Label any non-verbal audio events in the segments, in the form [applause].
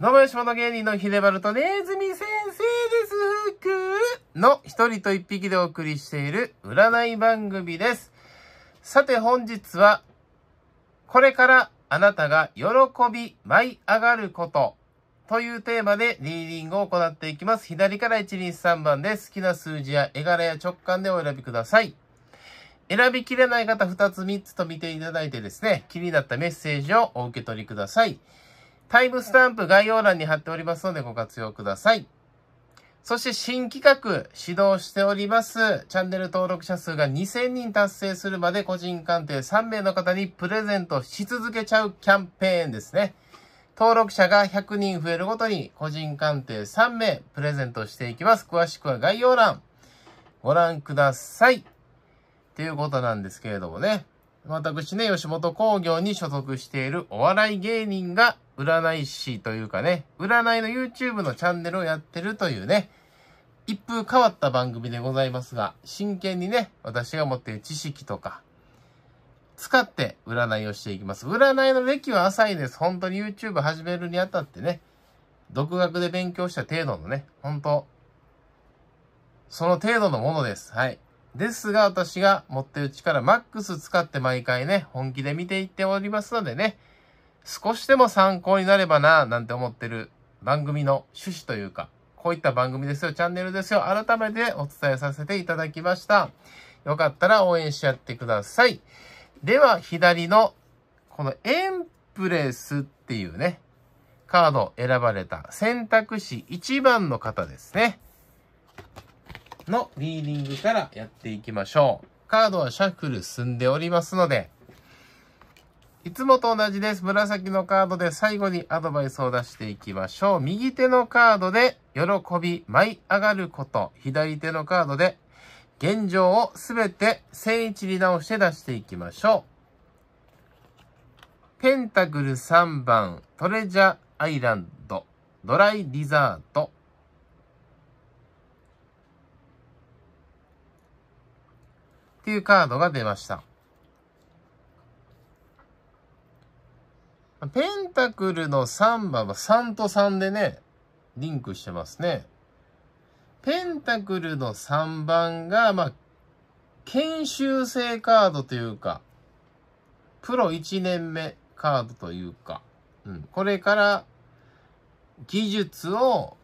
どうも、吉本芸人のひでばるとねずみ先生です。ふくの一人と一匹でお送りしている占い番組です。さて本日は、これからあなたが喜び舞い上がることというテーマでリーディングを行っていきます。左から123番です。好きな数字や絵柄や直感でお選びください。選びきれない方2つ3つと見ていただいてですね、気になったメッセージをお受け取りください。タイムスタンプ概要欄に貼っておりますのでご活用ください。そして新企画、指導しております。チャンネル登録者数が2000人達成するまで個人鑑定3名の方にプレゼントし続けちゃうキャンペーンですね。登録者が100人増えるごとに個人鑑定3名プレゼントしていきます。詳しくは概要欄ご覧ください。っていうことなんですけれどもね。私ね、吉本興業に所属しているお笑い芸人が占い師というかね、占いの YouTube のチャンネルをやってるというね、一風変わった番組でございますが、真剣にね、私が持っている知識とか、使って占いをしていきます。占いの歴は浅いです。本当に YouTube 始めるにあたってね、独学で勉強した程度のね、本当その程度のものです。はい。ですが、私が持ってる力マックス使って毎回ね、本気で見ていっておりますのでね、少しでも参考になればな、なんて思ってる番組の趣旨というか、こういった番組ですよ、チャンネルですよ、改めてお伝えさせていただきました。よかったら応援しゃってください。では、左の、このエンプレスっていうね、カード選ばれた選択肢1番の方ですね。のリーディングからやっていきましょう。カードはシャッフル進んでおりますので、いつもと同じです。紫のカードで最後にアドバイスを出していきましょう。右手のカードで喜び、舞い上がること。左手のカードで現状をすべて正位置に直して出していきましょう。ペンタクル3番、トレジャーアイランド、ドライリザート。っていうカードが出ました。ペンタクルの3番は3と3でね、リンクしてますね。ペンタクルの3番が、まあ、研修生カードというか、プロ1年目カードというか、うん、これから技術を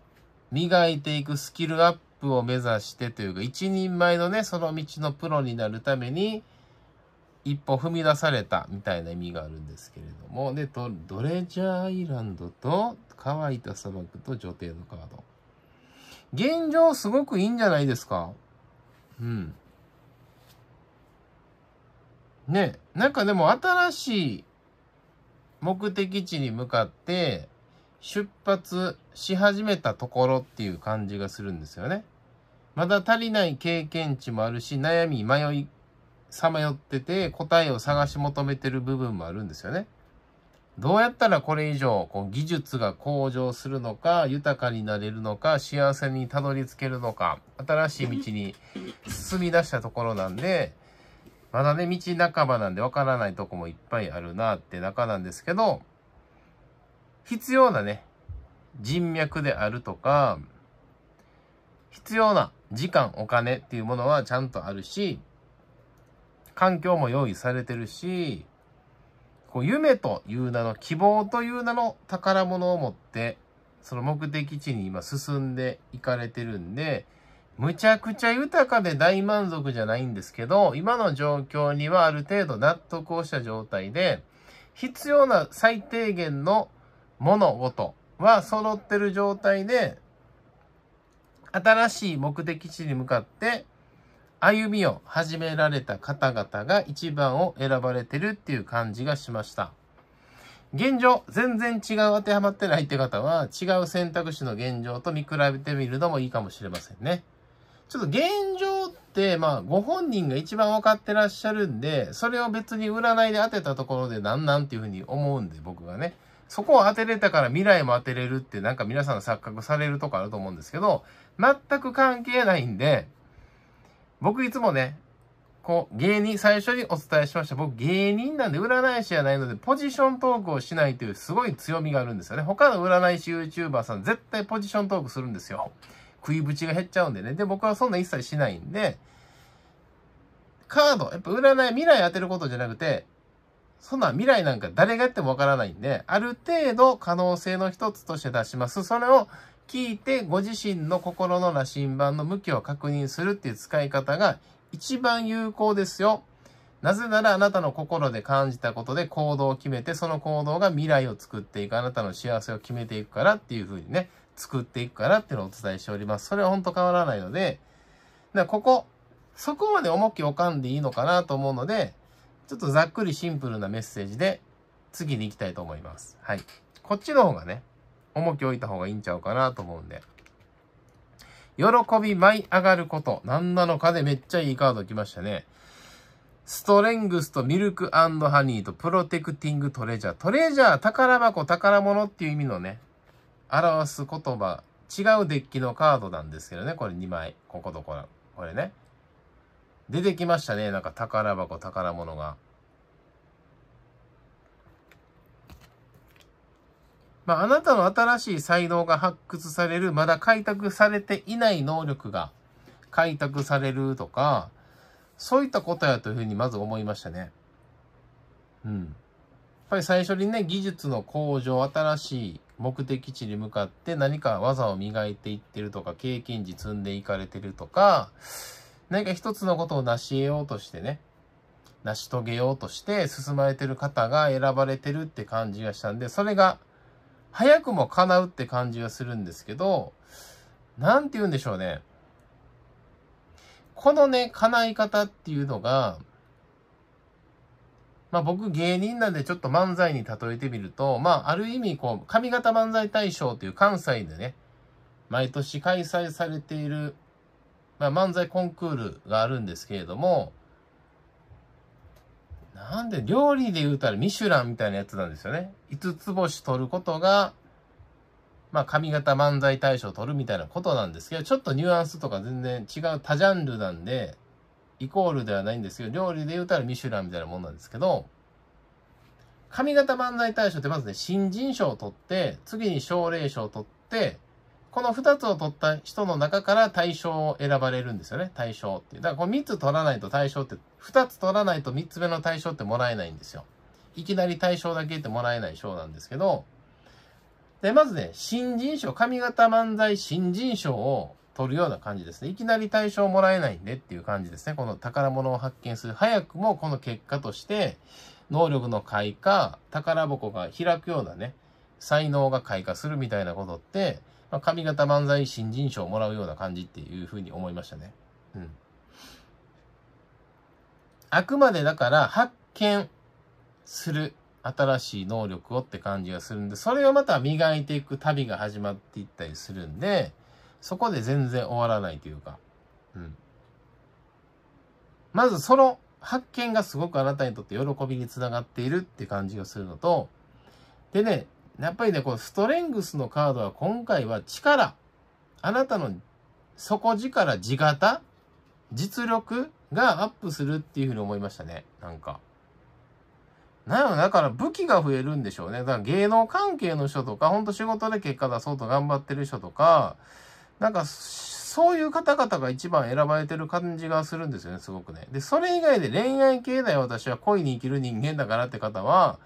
磨いていくスキルアップを目指してというか、一人前のね、その道のプロになるために、一歩踏み出されたみたいな意味があるんですけれども、で、ドレジャーアイランドと乾いた砂漠と女帝のカード。現状すごくいいんじゃないですかうん。ね、なんかでも新しい目的地に向かって出発し始めたところっていう感じがするんですよね。まだ足りない経験値もあるし、悩み、迷いさまよってて答えを探し求めてる部分もあるんですよね。どうやったらこれ以上こう技術が向上するのか豊かになれるのか幸せにたどり着けるのか新しい道に進み出したところなんでまだね道半ばなんでわからないとこもいっぱいあるなって中なんですけど必要なね人脈であるとか必要な時間お金っていうものはちゃんとあるし環境も用意されてるし、こう夢という名の希望という名の宝物を持って、その目的地に今進んでいかれてるんで、むちゃくちゃ豊かで大満足じゃないんですけど、今の状況にはある程度納得をした状態で、必要な最低限の物事は揃ってる状態で、新しい目的地に向かって歩みを始められた方々が一番を選ばれてるっていう感じがしました。現状、全然違う当てはまってないって方は、違う選択肢の現状と見比べてみるのもいいかもしれませんね。ちょっと現状って、まあ、ご本人が一番分かってらっしゃるんで、それを別に占いで当てたところでなんなんっていうふうに思うんで、僕がね。そこを当てれたから未来も当てれるってなんか皆さん錯覚されるとかあると思うんですけど、全く関係ないんで、僕いつもね、こう、芸人、最初にお伝えしました。僕芸人なんで占い師じゃないので、ポジショントークをしないというすごい強みがあるんですよね。他の占い師 YouTuber さん絶対ポジショントークするんですよ。食いぶちが減っちゃうんでね。で、僕はそんな一切しないんで、カード、やっぱ占い、未来当てることじゃなくて、そんな未来なんか誰がやってもわからないんで、ある程度可能性の一つとして出します。それを聞いてご自身の心の羅針盤の向きを確認するっていう使い方が一番有効ですよ。なぜならあなたの心で感じたことで行動を決めて、その行動が未来を作っていく、あなたの幸せを決めていくからっていうふうにね、作っていくからっていうのをお伝えしております。それは本当変わらないので、だからここ、そこまで重きを置かんでいいのかなと思うので、ちょっとざっくりシンプルなメッセージで次に行きたいと思います。はい。こっちの方がね、重きを置いた方がいいんちゃうかなと思うんで。喜び舞い上がること。何なのかでめっちゃいいカード来ましたね。ストレングスとミルクハニーとプロテクティングトレジャー。トレジャー、宝箱、宝物っていう意味のね、表す言葉、違うデッキのカードなんですけどね、これ2枚。こことこれ、これね。出てきましたね、なんか宝箱、宝物が。まあ、あなたの新しい才能が発掘される、まだ開拓されていない能力が開拓されるとか、そういったことやというふうにまず思いましたね。うん。やっぱり最初にね、技術の向上、新しい目的地に向かって何か技を磨いていってるとか、経験値積んでいかれてるとか、何か一つのことを成し得ようとしてね、成し遂げようとして進まれてる方が選ばれてるって感じがしたんで、それが早くも叶うって感じがするんですけど、なんて言うんでしょうね。このね、叶い方っていうのが、まあ僕芸人なんでちょっと漫才に例えてみると、まあある意味こう、上方漫才大賞という関西でね、毎年開催されている、まあ、漫才コンクールがあるんですけれども、なんで、料理で言うたらミシュランみたいなやつなんですよね。五つ星取ることが、まあ、髪型漫才大賞取るみたいなことなんですけど、ちょっとニュアンスとか全然違う多ジャンルなんで、イコールではないんですけど、料理で言うたらミシュランみたいなもんなんですけど、髪型漫才大賞ってまずね、新人賞を取って、次に奨励賞を取って、この2つを取った人の中から対象を選ばれるんですよね。対象っていう。だからこの3つ取らないと対象って、2つ取らないと3つ目の対象ってもらえないんですよ。いきなり対象だけってもらえない賞なんですけど、で、まずね、新人賞、上方漫才新人賞を取るような感じですね。いきなり対象もらえないんでっていう感じですね。この宝物を発見する。早くもこの結果として、能力の開花、宝箱が開くようなね、才能が開花するみたいなことって、まあ、上方漫才新人賞をもらうような感じっていうふうに思いましたね。うん。あくまでだから発見する新しい能力をって感じがするんで、それをまた磨いていく旅が始まっていったりするんで、そこで全然終わらないというか、うん。まずその発見がすごくあなたにとって喜びにつながっているって感じがするのと、でね、やっぱりね、このストレングスのカードは今回は力。あなたの底力、地型、実力がアップするっていうふうに思いましたね。なんか。なのだから武器が増えるんでしょうね。だから芸能関係の人とか、ほんと仕事で結果出そうと頑張ってる人とか、なんか、そういう方々が一番選ばれてる感じがするんですよね、すごくね。で、それ以外で恋愛系だよ、私は恋に生きる人間だからって方は、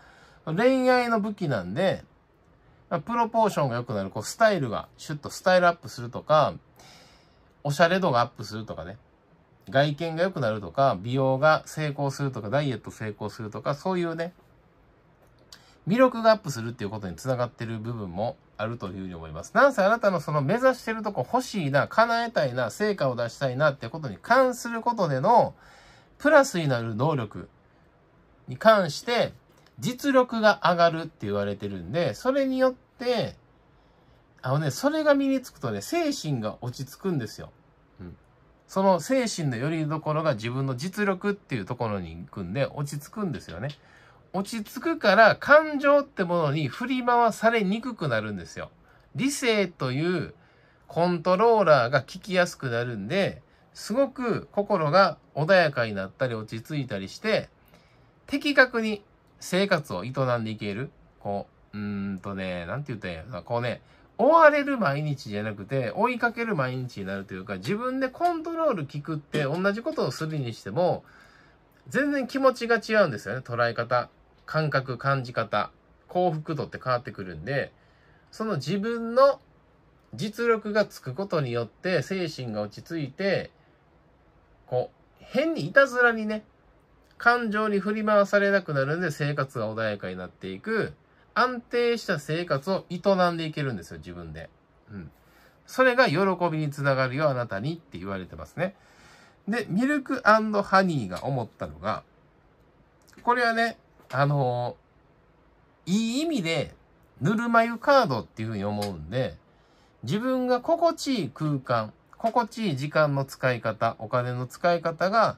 恋愛の武器なんで、プロポーションが良くなる、こう、スタイルが、シュッとスタイルアップするとか、おしゃれ度がアップするとかね。外見が良くなるとか、美容が成功するとか、ダイエット成功するとか、そういうね、魅力がアップするっていうことにつながってる部分もあるというふうに思います。なんせあなたのその目指してるとこ欲しいな、叶えたいな、成果を出したいなってことに関することでの、プラスになる能力に関して、実力が上がるって言われてるんで、それによって、あのね、それが身につくとね、精神が落ち着くんですよ。うん。その精神のよりどころが自分の実力っていうところに行くんで、落ち着くんですよね。落ち着くから感情ってものに振り回されにくくなるんですよ。理性というコントローラーが効きやすくなるんで、すごく心が穏やかになったり落ち着いたりして、的確に生活を営んでいける。こう、うんとね、なんて言ったらいいんやこうね、追われる毎日じゃなくて、追いかける毎日になるというか、自分でコントロール聞くって、同じことをするにしても、全然気持ちが違うんですよね。捉え方、感覚、感じ方、幸福度って変わってくるんで、その自分の実力がつくことによって精神が落ち着いて、こう、変にいたずらにね、感情に振り回されなくなるんで生活が穏やかになっていく、安定した生活を営んでいけるんですよ、自分で。うん。それが喜びにつながるよ、あなたにって言われてますね。で、ミルクハニーが思ったのが、これはね、あのー、いい意味で、ぬるま湯カードっていうふうに思うんで、自分が心地いい空間、心地いい時間の使い方、お金の使い方が、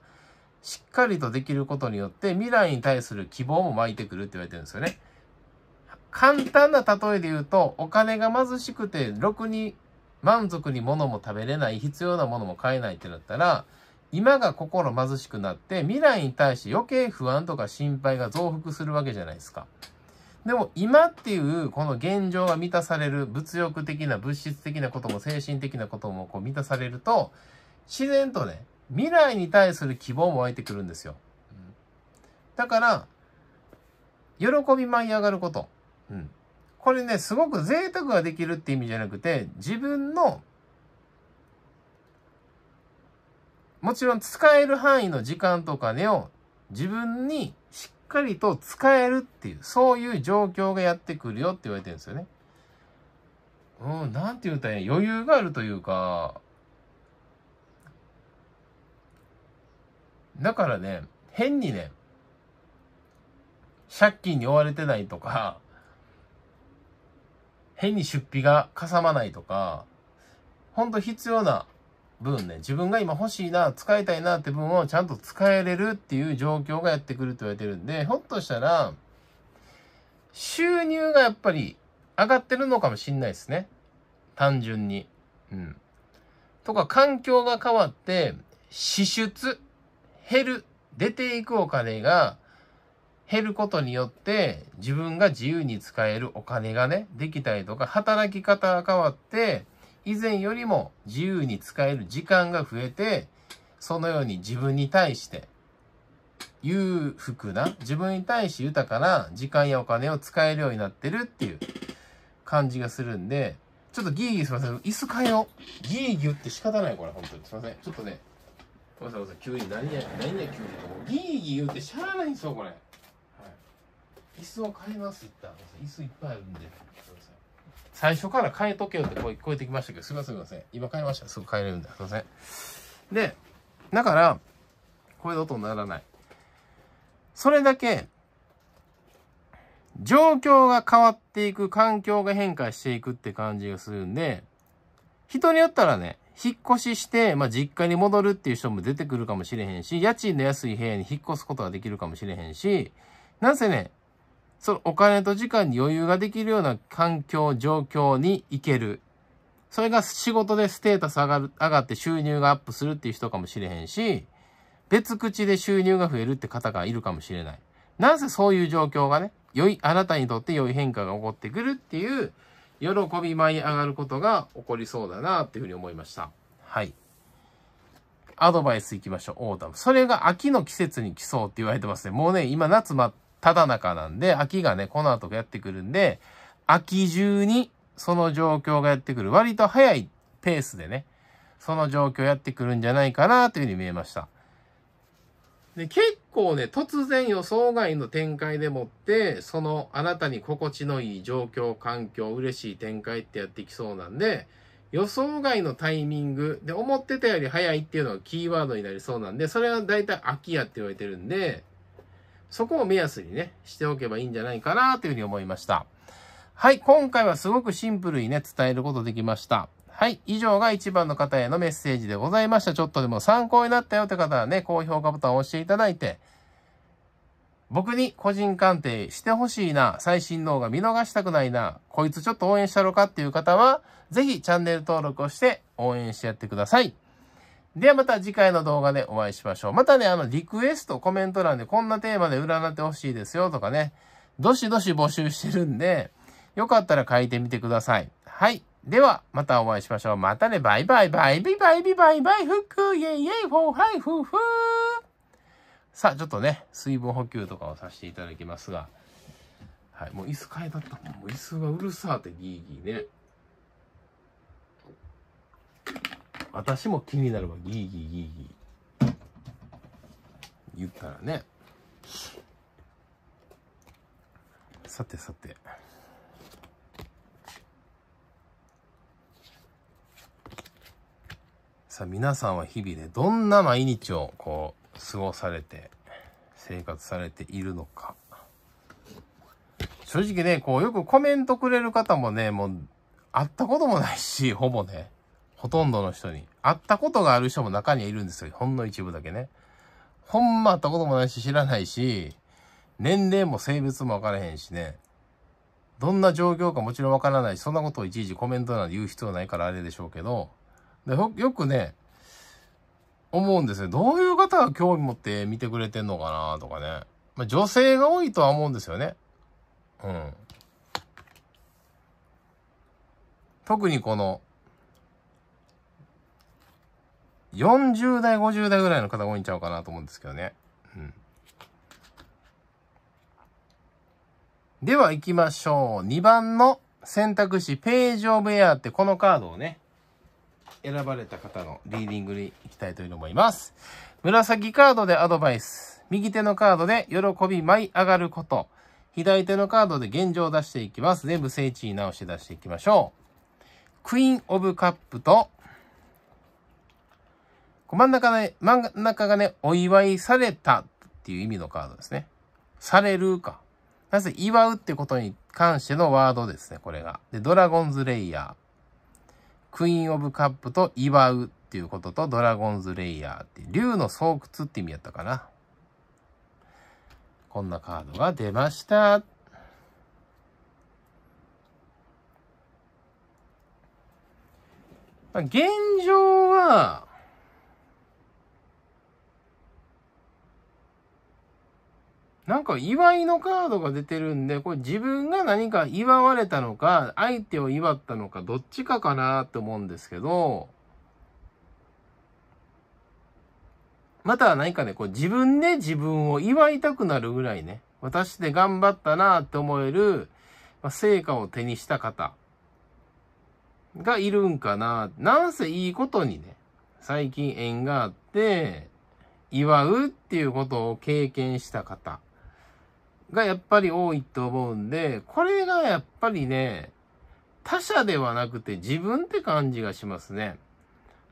しっかりとできることによって未来に対する希望も湧いてくるって言われてるんですよね。簡単な例えで言うと、お金が貧しくて、ろくに満足に物も食べれない、必要なものも買えないってなったら、今が心貧しくなって、未来に対して余計不安とか心配が増幅するわけじゃないですか。でも今っていうこの現状が満たされる物欲的な物質的なことも精神的なこともこう満たされると自然とね未来に対する希望も湧いてくるんですよ。うん、だから、喜び舞い上がること。うん。これね、すごく贅沢ができるって意味じゃなくて、自分の、もちろん使える範囲の時間とお金を自分にしっかりと使えるっていう、そういう状況がやってくるよって言われてるんですよね。うん、なんて言うたら余裕があるというか、だからね、変にね、借金に追われてないとか、変に出費がかさまないとか、ほんと必要な分ね、自分が今欲しいな、使いたいなって分をちゃんと使えれるっていう状況がやってくると言われてるんで、ひょっとしたら、収入がやっぱり上がってるのかもしんないですね。単純に。うん。とか、環境が変わって、支出。減る、出ていくお金が減ることによって自分が自由に使えるお金がね、できたりとか、働き方が変わって、以前よりも自由に使える時間が増えて、そのように自分に対して裕福な、自分に対して豊かな時間やお金を使えるようになってるっていう感じがするんで、ちょっとギーギーすいません。椅子変えよう。ギーギーって仕方ない、これ、本当に。すいません。ちょっとね、わざわざ急に何や何や急にギーギー言うてしゃあないんですよこれ、はい、椅子を買います言った椅子いっぱいあるんで最初から変えとけよって声聞こえてきましたけどすいませんすいません今変えましたすぐ変えれるんですいませんでだからこれで音にならないそれだけ状況が変わっていく環境が変化していくって感じがするんで人によったらね引っ越しして、まあ、実家に戻るっていう人も出てくるかもしれへんし、家賃の安い部屋に引っ越すことができるかもしれへんし、なんせね、そのお金と時間に余裕ができるような環境、状況に行ける。それが仕事でステータス上がる、上がって収入がアップするっていう人かもしれへんし、別口で収入が増えるって方がいるかもしれない。なんせそういう状況がね、良い、あなたにとって良い変化が起こってくるっていう喜び舞い上がることが起こりそうだなっていうふうに思いました。はい。アドバイスいきましょう。オータム。それが秋の季節に来そうって言われてますね。もうね、今夏真っただ中なんで、秋がね、この後やってくるんで、秋中にその状況がやってくる。割と早いペースでね、その状況やってくるんじゃないかなというふうに見えました。で、結構ね、突然予想外の展開でもって、そのあなたに心地のいい状況、環境、嬉しい展開ってやってきそうなんで、予想外のタイミングで思ってたより早いっていうのがキーワードになりそうなんで、それは大体秋やって言われてるんで、そこを目安にね、しておけばいいんじゃないかなというふうに思いました。はい、今回はすごくシンプルにね、伝えることできました。はい。以上が1番の方へのメッセージでございました。ちょっとでも参考になったよって方はね、高評価ボタンを押していただいて、僕に個人鑑定してほしいな、最新動画見逃したくないな、こいつちょっと応援したろかっていう方は、ぜひチャンネル登録をして応援してやってください。ではまた次回の動画でお会いしましょう。またね、あの、リクエスト、コメント欄でこんなテーマで占ってほしいですよとかね、どしどし募集してるんで、よかったら書いてみてください。はい。では、またお会いしましょう。またね、バイバイ、バイビバイビバイバイ、フック、イェイイェイ、フォー、ハイ、フーフー。さあ、ちょっとね、水分補給とかをさせていただきますが、はい、もう椅子替えだったもん。もう椅子がうるさーってギーギーね。私も気になるわ、ギーギーギーギー。言ったらね。さてさて。さあ皆さんは日々ね、どんな毎日をこう、過ごされて、生活されているのか。正直ね、こう、よくコメントくれる方もね、もう、会ったこともないし、[laughs] ほぼね、ほとんどの人に。会ったことがある人も中にはいるんですよ。ほんの一部だけね。ほんま会ったこともないし、知らないし、年齢も性別もわからへんしね。どんな状況かもちろんわからないし、そんなことをいちいちコメントなんて言う必要ないからあれでしょうけど、でよくね、思うんですよ。どういう方が興味持って見てくれてんのかなとかね。まあ、女性が多いとは思うんですよね。うん。特にこの、40代、50代ぐらいの方が多いんちゃうかなと思うんですけどね。うん。では行きましょう。2番の選択肢、ページオブエアってこのカードをね、選ばれた方のリーディングに行きたいと思います。紫カードでアドバイス。右手のカードで喜び舞い上がること。左手のカードで現状を出していきます。全部正地に直して出していきましょう。クイーンオブカップと、真ん中ね、真ん中がね、お祝いされたっていう意味のカードですね。されるか。なぜ祝うってことに関してのワードですね、これが。で、ドラゴンズレイヤー。クイーン・オブ・カップと祝うっていうことと、ドラゴンズ・レイヤーって、竜の巣窟って意味やったかな。こんなカードが出ました。現状は、なんか祝いのカードが出てるんで、これ自分が何か祝われたのか、相手を祝ったのか、どっちかかなと思うんですけど、また何かね、こう自分で自分を祝いたくなるぐらいね、私で頑張ったなって思える、まあ、成果を手にした方がいるんかな。なんせいいことにね、最近縁があって、祝うっていうことを経験した方。がやっぱり多いと思うんで、これがやっぱりね、他者ではなくて自分って感じがしますね。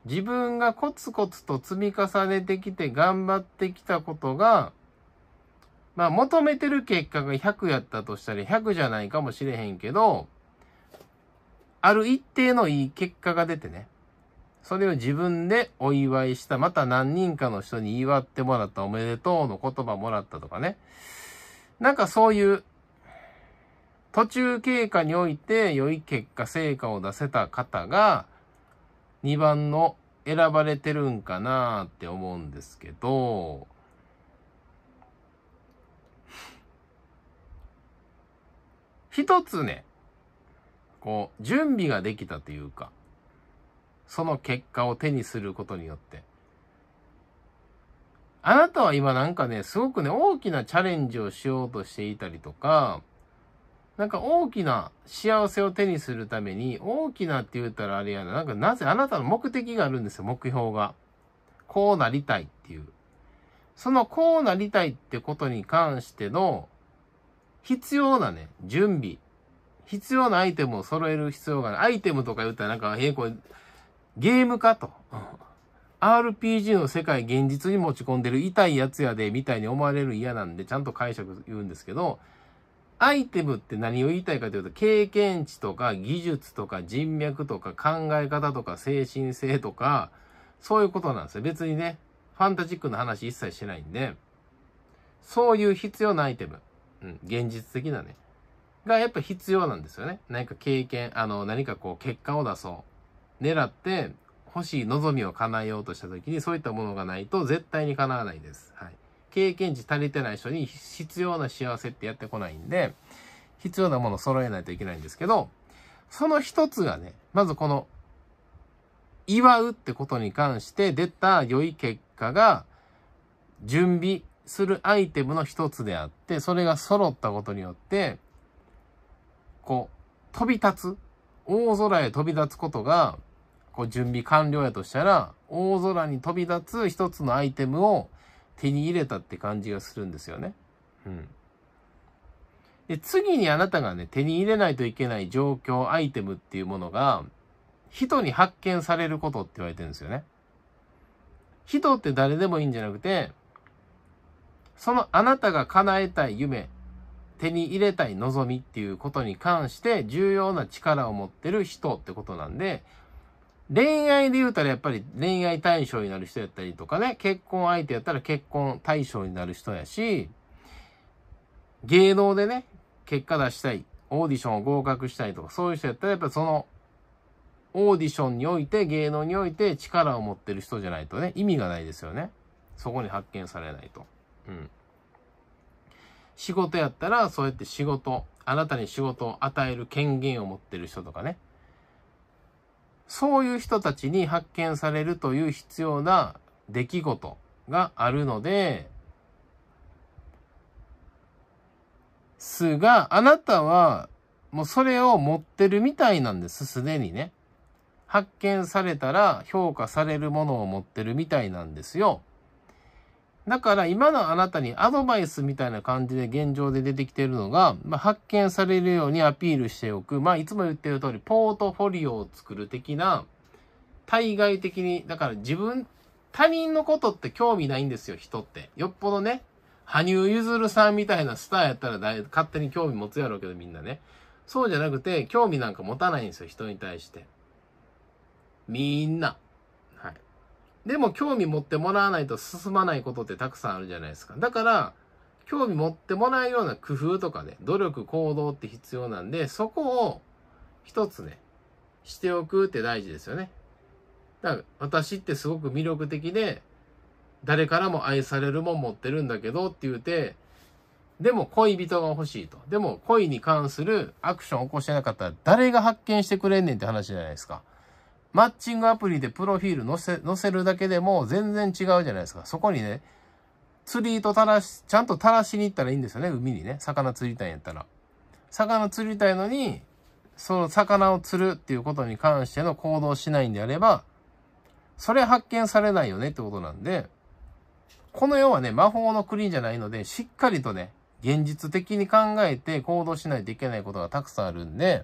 自分がコツコツと積み重ねてきて頑張ってきたことが、まあ求めてる結果が100やったとしたら100じゃないかもしれへんけど、ある一定のいい結果が出てね、それを自分でお祝いした、また何人かの人に祝ってもらった、おめでとうの言葉もらったとかね。なんかそういう途中経過において良い結果、成果を出せた方が2番の選ばれてるんかなって思うんですけど、一つね、こう、準備ができたというか、その結果を手にすることによって、あなたは今なんかね、すごくね、大きなチャレンジをしようとしていたりとか、なんか大きな幸せを手にするために、大きなって言ったらあれやな、なんかなぜあなたの目的があるんですよ、目標が。こうなりたいっていう。そのこうなりたいってことに関しての、必要なね、準備。必要なアイテムを揃える必要がある。アイテムとか言ったらなんか、えー、これ、ゲームかと。RPG の世界現実に持ち込んでる痛いやつやで、みたいに思われる嫌なんで、ちゃんと解釈言うんですけど、アイテムって何を言いたいかというと、経験値とか技術とか人脈とか考え方とか精神性とか、そういうことなんですよ。別にね、ファンタジックな話一切してないんで、そういう必要なアイテム。うん、現実的なね。がやっぱ必要なんですよね。何か経験、あの、何かこう結果を出そう。狙って欲しい望みを叶えようとした時にそういったものがないと絶対に叶わないです。はい。経験値足りてない人に必要な幸せってやってこないんで、必要なもの揃えないといけないんですけど、その一つがね、まずこの、祝うってことに関して出た良い結果が、準備するアイテムの一つであって、それが揃ったことによって、こう、飛び立つ、大空へ飛び立つことが、こう準備完了やとしたら、大空に飛び立つ一つのアイテムを手に入れたって感じがするんですよね。うん。で、次にあなたがね、手に入れないといけない状況、アイテムっていうものが、人に発見されることって言われてるんですよね。人って誰でもいいんじゃなくて、そのあなたが叶えたい夢、手に入れたい望みっていうことに関して重要な力を持ってる人ってことなんで、恋愛で言うたらやっぱり恋愛対象になる人やったりとかね、結婚相手やったら結婚対象になる人やし、芸能でね、結果出したい、オーディションを合格したいとか、そういう人やったらやっぱその、オーディションにおいて、芸能において力を持ってる人じゃないとね、意味がないですよね。そこに発見されないと。うん。仕事やったら、そうやって仕事、あなたに仕事を与える権限を持ってる人とかね。そういう人たちに発見されるという必要な出来事があるので、すが、あなたはもうそれを持ってるみたいなんです、すでにね。発見されたら評価されるものを持ってるみたいなんですよ。だから今のあなたにアドバイスみたいな感じで現状で出てきてるのが、まあ、発見されるようにアピールしておく。まあ、いつも言ってる通り、ポートフォリオを作る的な、対外的に、だから自分、他人のことって興味ないんですよ、人って。よっぽどね、羽生結弦さんみたいなスターやったら勝手に興味持つやろうけどみんなね。そうじゃなくて、興味なんか持たないんですよ、人に対して。みんな。でも興味持ってもらわないと進まないことってたくさんあるじゃないですか。だから、興味持ってもらえるような工夫とかね、努力、行動って必要なんで、そこを一つね、しておくって大事ですよね。だから私ってすごく魅力的で、誰からも愛されるもん持ってるんだけどって言うて、でも恋人が欲しいと。でも恋に関するアクションを起こしてなかったら誰が発見してくれんねんって話じゃないですか。マッチングアプリでプロフィール載せ、載せるだけでも全然違うじゃないですか。そこにね、釣り糸垂らし、ちゃんと垂らしに行ったらいいんですよね、海にね。魚釣りたいんやったら。魚釣りたいのに、その魚を釣るっていうことに関しての行動しないんであれば、それ発見されないよねってことなんで、この世はね、魔法の国じゃないので、しっかりとね、現実的に考えて行動しないといけないことがたくさんあるんで、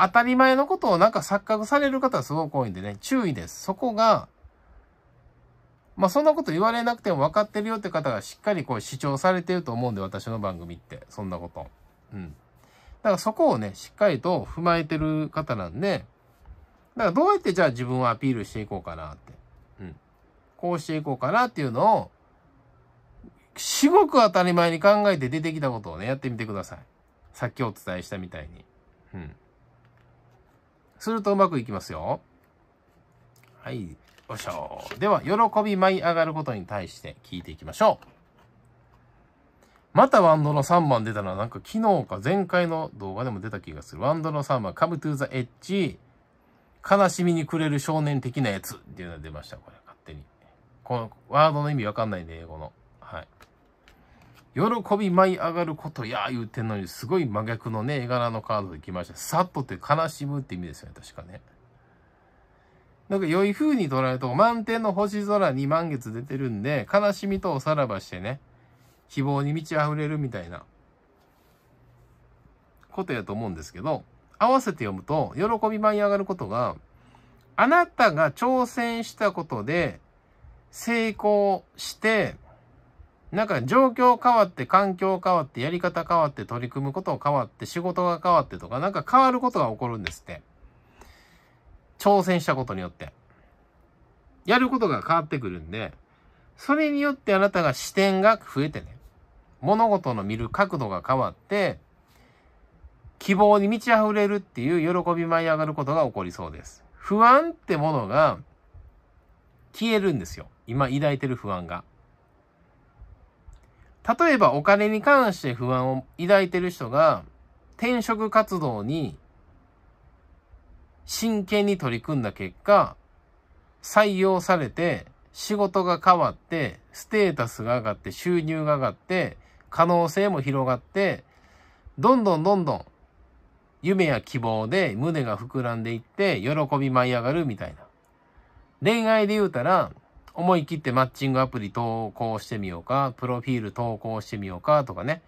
当たり前のことをなんか錯覚される方はすごく多いんでね、注意です。そこが、まあ、そんなこと言われなくても分かってるよって方がしっかりこう主張されてると思うんで、私の番組って。そんなこと。うん。だからそこをね、しっかりと踏まえてる方なんで、だからどうやってじゃあ自分をアピールしていこうかなって。うん。こうしていこうかなっていうのを、すごく当たり前に考えて出てきたことをね、やってみてください。さっきお伝えしたみたいに。うん。するとうまくいきますよ。はい。よいしょ。では、喜び舞い上がることに対して聞いていきましょう。またワンドの3番出たのは、なんか昨日か前回の動画でも出た気がする。ワンドの3番、カブトゥーザエッジ、悲しみにくれる少年的なやつっていうのが出ました。これ、勝手に。このワードの意味わかんないんで、英語の。喜び舞い上がることや言うてんのに、すごい真逆のね、絵柄のカードで来ました。さっとって悲しむって意味ですよね、確かね。なんか良い風に捉えると、満天の星空に満月出てるんで、悲しみとおさらばしてね、希望に満ち溢れるみたいな、ことやと思うんですけど、合わせて読むと、喜び舞い上がることが、あなたが挑戦したことで、成功して、なんか状況変わって、環境変わって、やり方変わって、取り組むこと変わって、仕事が変わってとか、なんか変わることが起こるんですって。挑戦したことによって。やることが変わってくるんで、それによってあなたが視点が増えてね、物事の見る角度が変わって、希望に満ち溢れるっていう喜び舞い上がることが起こりそうです。不安ってものが消えるんですよ。今抱いてる不安が。例えばお金に関して不安を抱いてる人が転職活動に真剣に取り組んだ結果、採用されて仕事が変わって、ステータスが上がって、収入が上がって、可能性も広がって、どんどんどんどん夢や希望で胸が膨らんでいって喜び舞い上がるみたいな。恋愛で言うたら思い切ってマッチングアプリ投稿してみようか、プロフィール投稿してみようかとかね。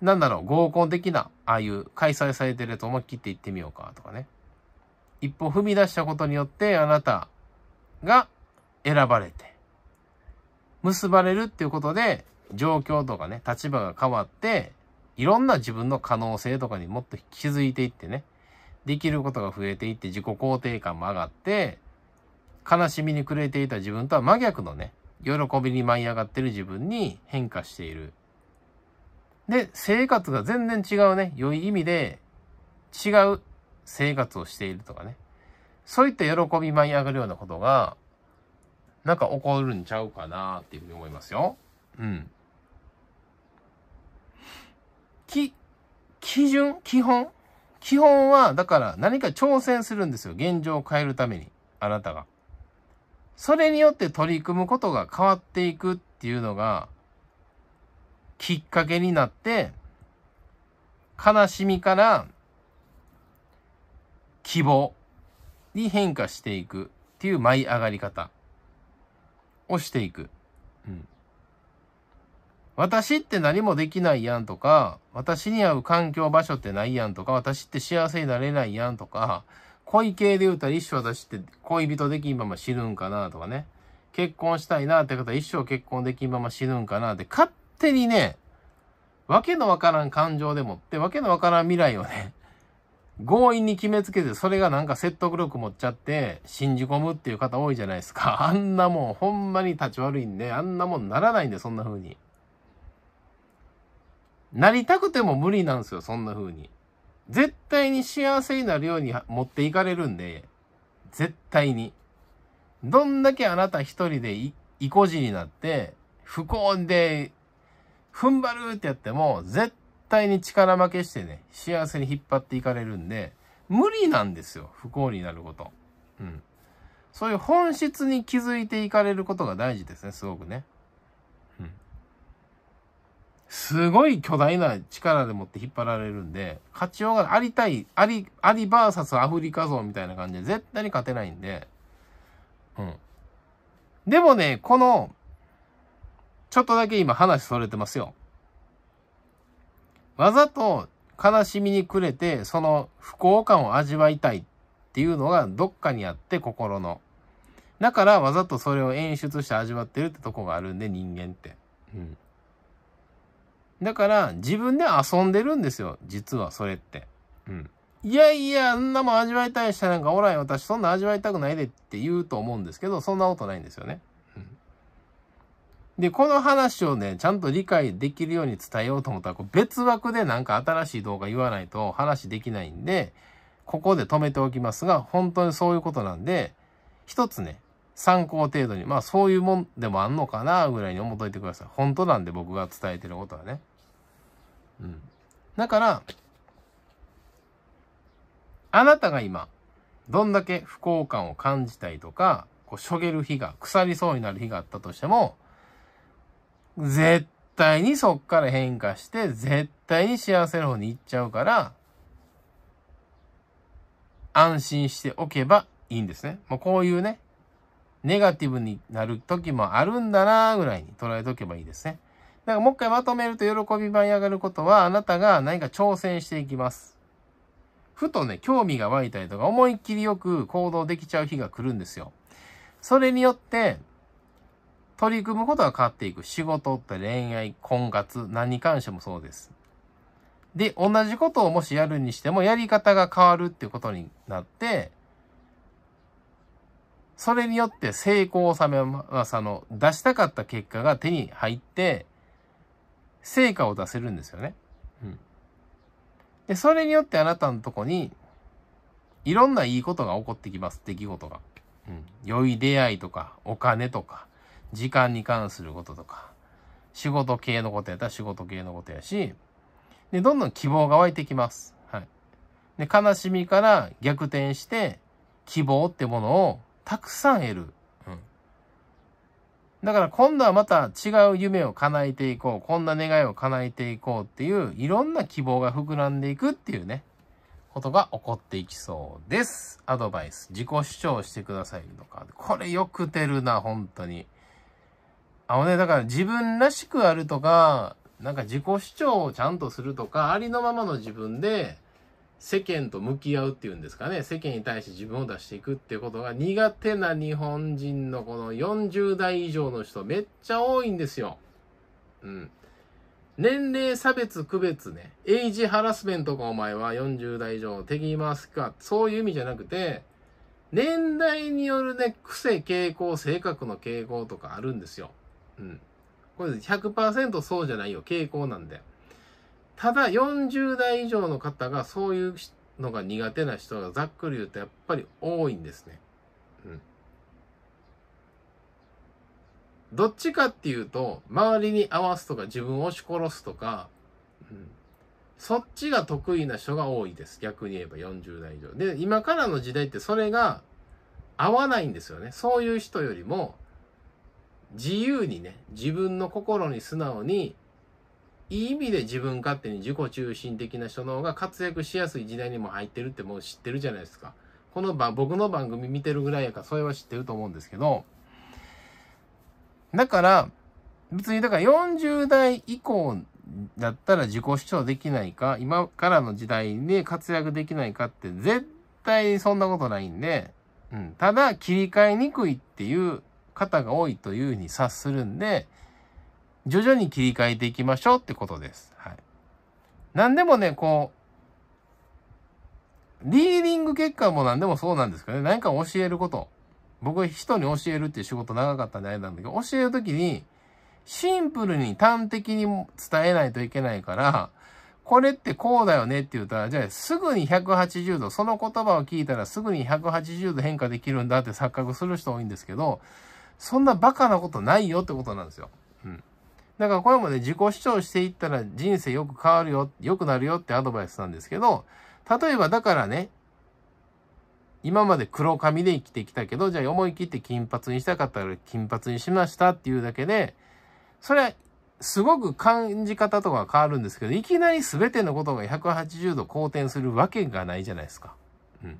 なんだろう、合コン的な、ああいう開催されてると思い切って行ってみようかとかね。一歩踏み出したことによってあなたが選ばれて、結ばれるっていうことで、状況とかね、立場が変わって、いろんな自分の可能性とかにもっと気づいていってね、できることが増えていって自己肯定感も上がって、悲しみに暮れていた自分とは真逆のね、喜びに舞い上がってる自分に変化している。で、生活が全然違うね、良い意味で違う生活をしているとかね。そういった喜び舞い上がるようなことが、なんか起こるんちゃうかなっていうふうに思いますよ。うん。き、基準基本基本は、だから何か挑戦するんですよ。現状を変えるために。あなたが。それによって取り組むことが変わっていくっていうのが、きっかけになって、悲しみから希望に変化していくっていう舞い上がり方をしていく。うん、私って何もできないやんとか、私に合う環境場所ってないやんとか、私って幸せになれないやんとか、恋系で言うたら一生私って恋人できんまま死ぬんかなとかね。結婚したいなって方一生結婚できんまま死ぬんかなって勝手にね、わけのわからん感情でもって、わけのわからん未来をね、強引に決めつけて、それがなんか説得力持っちゃって、信じ込むっていう方多いじゃないですか。[laughs] あんなもん、ほんまに立ち悪いんで、あんなもんならないんで、そんな風に。なりたくても無理なんですよ、そんな風に。絶対に幸せになるように持っていかれるんで、絶対に。どんだけあなた一人でい、意固地になって、不幸で、踏ん張るってやっても、絶対に力負けしてね、幸せに引っ張っていかれるんで、無理なんですよ、不幸になること。うん。そういう本質に気づいていかれることが大事ですね、すごくね。すごい巨大な力でもって引っ張られるんで、勝ちようがありたい、あり、ありバーサスアフリカ像みたいな感じで絶対に勝てないんで、うん。でもね、この、ちょっとだけ今話それてますよ。わざと悲しみに暮れて、その不幸感を味わいたいっていうのがどっかにあって、心の。だからわざとそれを演出して味わってるってとこがあるんで、人間って。うん。だから自分で遊んでるんですよ。実はそれって。うん。いやいや、あんなもん味わいたい人なんかおらんよ。私そんな味わいたくないでって言うと思うんですけど、そんなことないんですよね。うん、で、この話をね、ちゃんと理解できるように伝えようと思ったら、別枠でなんか新しい動画言わないと話できないんで、ここで止めておきますが、本当にそういうことなんで、一つね、参考程度に、まあそういうもんでもあんのかな、ぐらいに思っといてください。本当なんで僕が伝えてることはね。うん。だから、あなたが今、どんだけ不幸感を感じたりとか、こう、しょげる日が、腐りそうになる日があったとしても、絶対にそっから変化して、絶対に幸せの方に行っちゃうから、安心しておけばいいんですね。まこういうね、ネガティブになる時もあるんだなぐらいに捉えておけばいいですね。だからもう一回まとめると喜び舞い上がることは、あなたが何か挑戦していきます。ふとね、興味が湧いたりとか、思いっきりよく行動できちゃう日が来るんですよ。それによって、取り組むことが変わっていく。仕事って恋愛、婚活、何に関してもそうです。で、同じことをもしやるにしても、やり方が変わるってことになって、それによって成功を収めます。あの、出したかった結果が手に入って、成果を出せるんですよね。うん。で、それによってあなたのとこに、いろんないいことが起こってきます、出来事が。うん。良い出会いとか、お金とか、時間に関することとか、仕事系のことやったら仕事系のことやし、で、どんどん希望が湧いてきます。はい。で、悲しみから逆転して、希望ってものをたくさん得るだから今度はまた違う夢を叶えていこう。こんな願いを叶えていこうっていう、いろんな希望が膨らんでいくっていうね、ことが起こっていきそうです。アドバイス。自己主張してくださいとか。これよく出るな、本当に。あのね、だから自分らしくあるとか、なんか自己主張をちゃんとするとか、ありのままの自分で、世間と向き合うっていうんですかね、世間に対して自分を出していくっていうことが苦手な日本人のこの40代以上の人めっちゃ多いんですよ。うん。年齢差別区別ね。エイジハラスメントかお前は40代以上敵にますかそういう意味じゃなくて、年代によるね、癖、傾向、性格の傾向とかあるんですよ。うん。これ100%そうじゃないよ。傾向なんだよ。ただ40代以上の方がそういうのが苦手な人がざっくり言うとやっぱり多いんですね。うん。どっちかっていうと、周りに合わすとか自分を押し殺すとか、うん、そっちが得意な人が多いです。逆に言えば40代以上。で、今からの時代ってそれが合わないんですよね。そういう人よりも、自由にね、自分の心に素直にいい意味で自分勝手に自己中心的な人の方が活躍しやすい時代にも入ってるってもう知ってるじゃないですか。この場、僕の番組見てるぐらいやから、それは知ってると思うんですけど、だから、別にだから40代以降だったら自己主張できないか、今からの時代で活躍できないかって絶対そんなことないんで、うん、ただ切り替えにくいっていう方が多いというふうに察するんで、徐々に切り替えていきましょうってことです。はい。何でもね、こう、リーディング結果も何でもそうなんですけどね、何か教えること。僕、は人に教えるっていう仕事長かったんであれなんだけど、教えるときに、シンプルに端的に伝えないといけないから、これってこうだよねって言ったら、じゃあすぐに180度、その言葉を聞いたらすぐに180度変化できるんだって錯覚する人多いんですけど、そんなバカなことないよってことなんですよ。だからこれもね、自己主張していったら人生よく変わるよ、良くなるよってアドバイスなんですけど、例えばだからね、今まで黒髪で生きてきたけど、じゃあ思い切って金髪にしたかったら金髪にしましたっていうだけで、それはすごく感じ方とか変わるんですけど、いきなり全てのことが180度好転するわけがないじゃないですか。うん。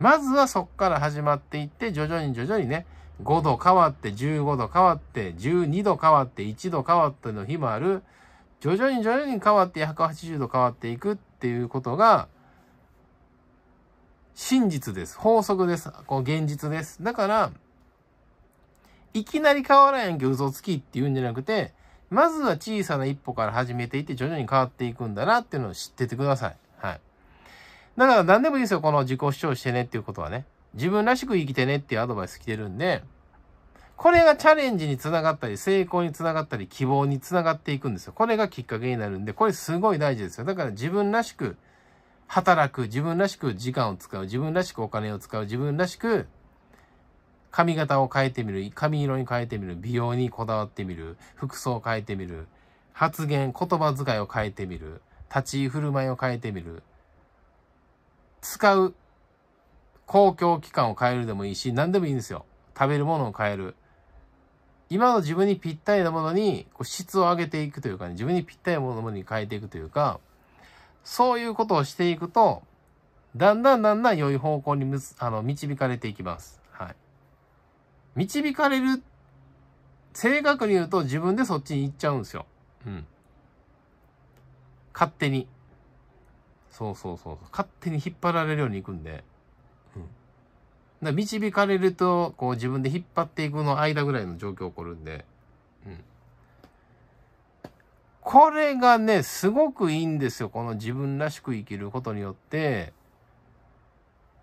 まずはそっから始まっていって、徐々に徐々にね、5度変わって15度変わって12度変わって1度変わっての日もある。徐々に徐々に変わって180度変わっていくっていうことが真実です。法則です。こう現実です。だから、いきなり変わらんんけ嘘つきって言うんじゃなくて、まずは小さな一歩から始めていって徐々に変わっていくんだなっていうのを知っててください。はい。だから何でもいいですよ。この自己主張してねっていうことはね。自分らしく生きてねっていうアドバイス来てるんで、これがチャレンジにつながったり、成功につながったり、希望につながっていくんですよ。これがきっかけになるんで、これすごい大事ですよ。だから自分らしく働く、自分らしく時間を使う、自分らしくお金を使う、自分らしく髪型を変えてみる、髪色に変えてみる、美容にこだわってみる、服装を変えてみる、発言、言葉遣いを変えてみる、立ち居振る舞いを変えてみる、使う公共機関を変えるでもいいし、何でもいいんですよ。食べるものを変える。今の自分にぴったりなものにこう質を上げていくというかね、自分にぴったりなものに変えていくというか、そういうことをしていくと、だんだんだんだん良い方向にむあの導かれていきます。はい。導かれる、正確に言うと自分でそっちに行っちゃうんですよ。うん。勝手に。そうそうそう。勝手に引っ張られるように行くんで。だ導かれると、こう自分で引っ張っていくの間ぐらいの状況起こるんで、うん。これがね、すごくいいんですよ。この自分らしく生きることによって、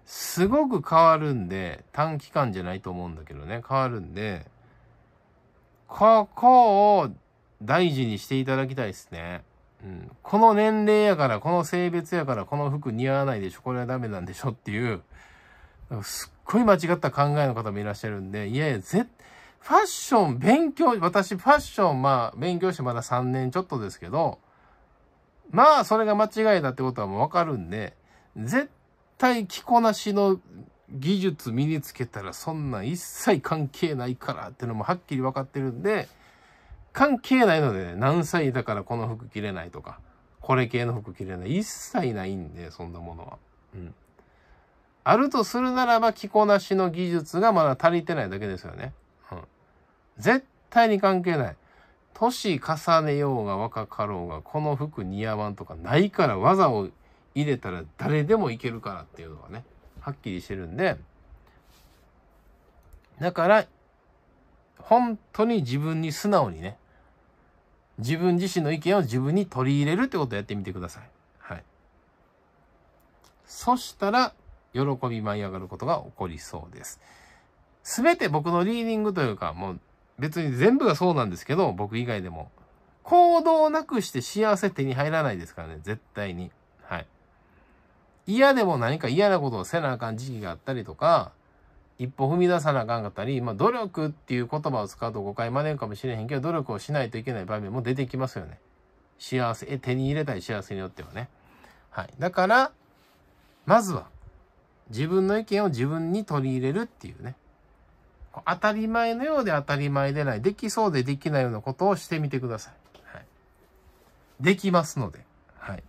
すごく変わるんで、短期間じゃないと思うんだけどね、変わるんで、ここを大事にしていただきたいですね。うん、この年齢やから、この性別やから、この服似合わないでしょ、これはダメなんでしょっていう、すっごい間違った考えの方もいらっしゃるんで、いやいや、ぜファッション勉強、私ファッション、まあ、勉強してまだ3年ちょっとですけど、まあ、それが間違いだってことはもうわかるんで、絶対着こなしの技術身につけたらそんなん一切関係ないからってのもはっきりわかってるんで、関係ないので、ね、何歳だからこの服着れないとか、これ系の服着れない、一切ないんで、そんなものは。うん。あるとするならば着こなしの技術がまだ足りてないだけですよね。うん。絶対に関係ない。年重ねようが若かろうが、この服似合わんとかないから技を入れたら誰でもいけるからっていうのがね、はっきりしてるんで、だから、本当に自分に素直にね、自分自身の意見を自分に取り入れるってことをやってみてください。はい。そしたら、喜び舞い上がることが起こりそうです。すべて僕のリーディングというか、もう別に全部がそうなんですけど、僕以外でも。行動なくして幸せ手に入らないですからね、絶対に。はい。嫌でも何か嫌なことをせなあかん時期があったりとか、一歩踏み出さなあかんかったり、まあ努力っていう言葉を使うと誤解招くかもしれへんけど、努力をしないといけない場面も出てきますよね。幸せ、手に入れたい幸せによってはね。はい。だから、まずは自分の意見を自分に取り入れるっていうね。当たり前のようで当たり前でない、できそうでできないようなことをしてみてください。はい。できますので。はい。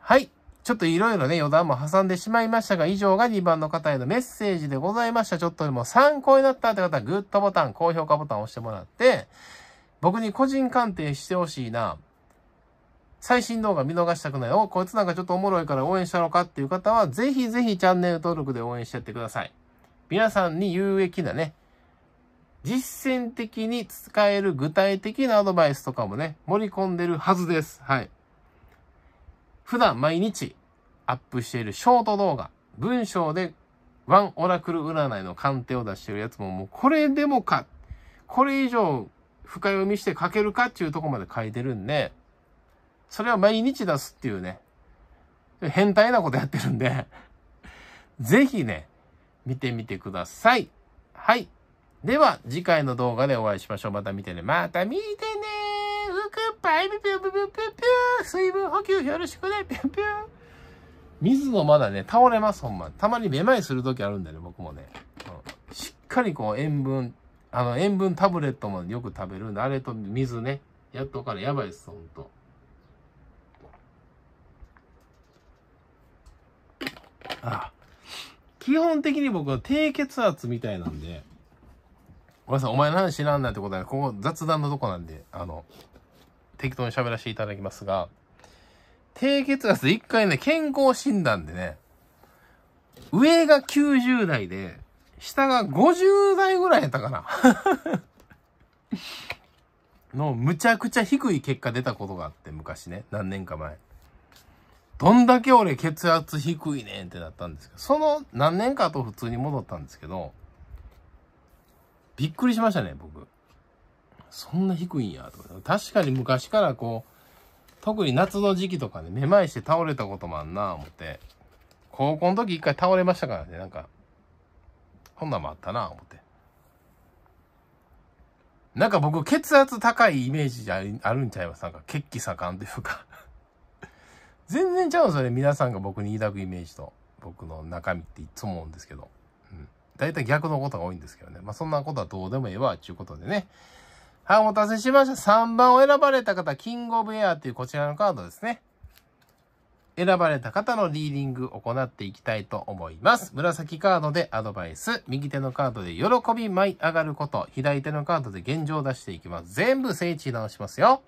はい。ちょっといろいろね、余談も挟んでしまいましたが、以上が2番の方へのメッセージでございました。ちょっとでも参考になったって方は、グッドボタン、高評価ボタンを押してもらって、僕に個人鑑定してほしいな。最新動画見逃したくない。お、こいつなんかちょっとおもろいから応援したのかっていう方は、ぜひぜひチャンネル登録で応援してってください。皆さんに有益なね、実践的に使える具体的なアドバイスとかもね、盛り込んでるはずです。はい。普段毎日アップしているショート動画、文章でワンオラクル占いの鑑定を出してるやつももうこれでもか、これ以上深読みして書けるかっていうとこまで書いてるんで、それを毎日出すっていうね、変態なことやってるんで [laughs] ぜひね、見てみてください。はい。では、次回の動画でお会いしましょう。また見てね。また見てねうくっぱいぴゅぴゅぴゅぴゅ水分補給よろしくねぴゅぴゅ水野まだね、倒れます、ほんま。たまにめまいするときあるんだよね、僕もね、しっかりこう塩分、あの、塩分タブレットもよく食べるんで、あれと水ね、やっとからやばいです、ほんと。あ基本的に僕は低血圧みたいなんで、ごめんなさい、お前何知らんなってことは、ここ雑談のとこなんで、あの、適当に喋らせていただきますが、低血圧で一回ね、健康診断でね、上が90代で、下が50代ぐらいやったかな [laughs] の、むちゃくちゃ低い結果出たことがあって、昔ね、何年か前。どんだけ俺血圧低いねんってなったんですけど、その何年かと普通に戻ったんですけど、びっくりしましたね、僕。そんな低いんや、とか。確かに昔からこう、特に夏の時期とかね、めまいして倒れたこともあんな、思って。高校の時一回倒れましたからね、なんか、こんなんもあったな、思って。なんか僕、血圧高いイメージあるんちゃいますなんか、血気盛んというか全然ちゃうんですよね。皆さんが僕に抱くイメージと、僕の中身っていつも思うんですけど。うん。だいたい逆のことが多いんですけどね。まあ、そんなことはどうでもええわ、ちゅうことでね。はい、お待たせしました。3番を選ばれた方、キングオブエアっていうこちらのカードですね。選ばれた方のリーディングを行っていきたいと思います。紫カードでアドバイス、右手のカードで喜び舞い上がること、左手のカードで現状を出していきます。全部整地直しますよ。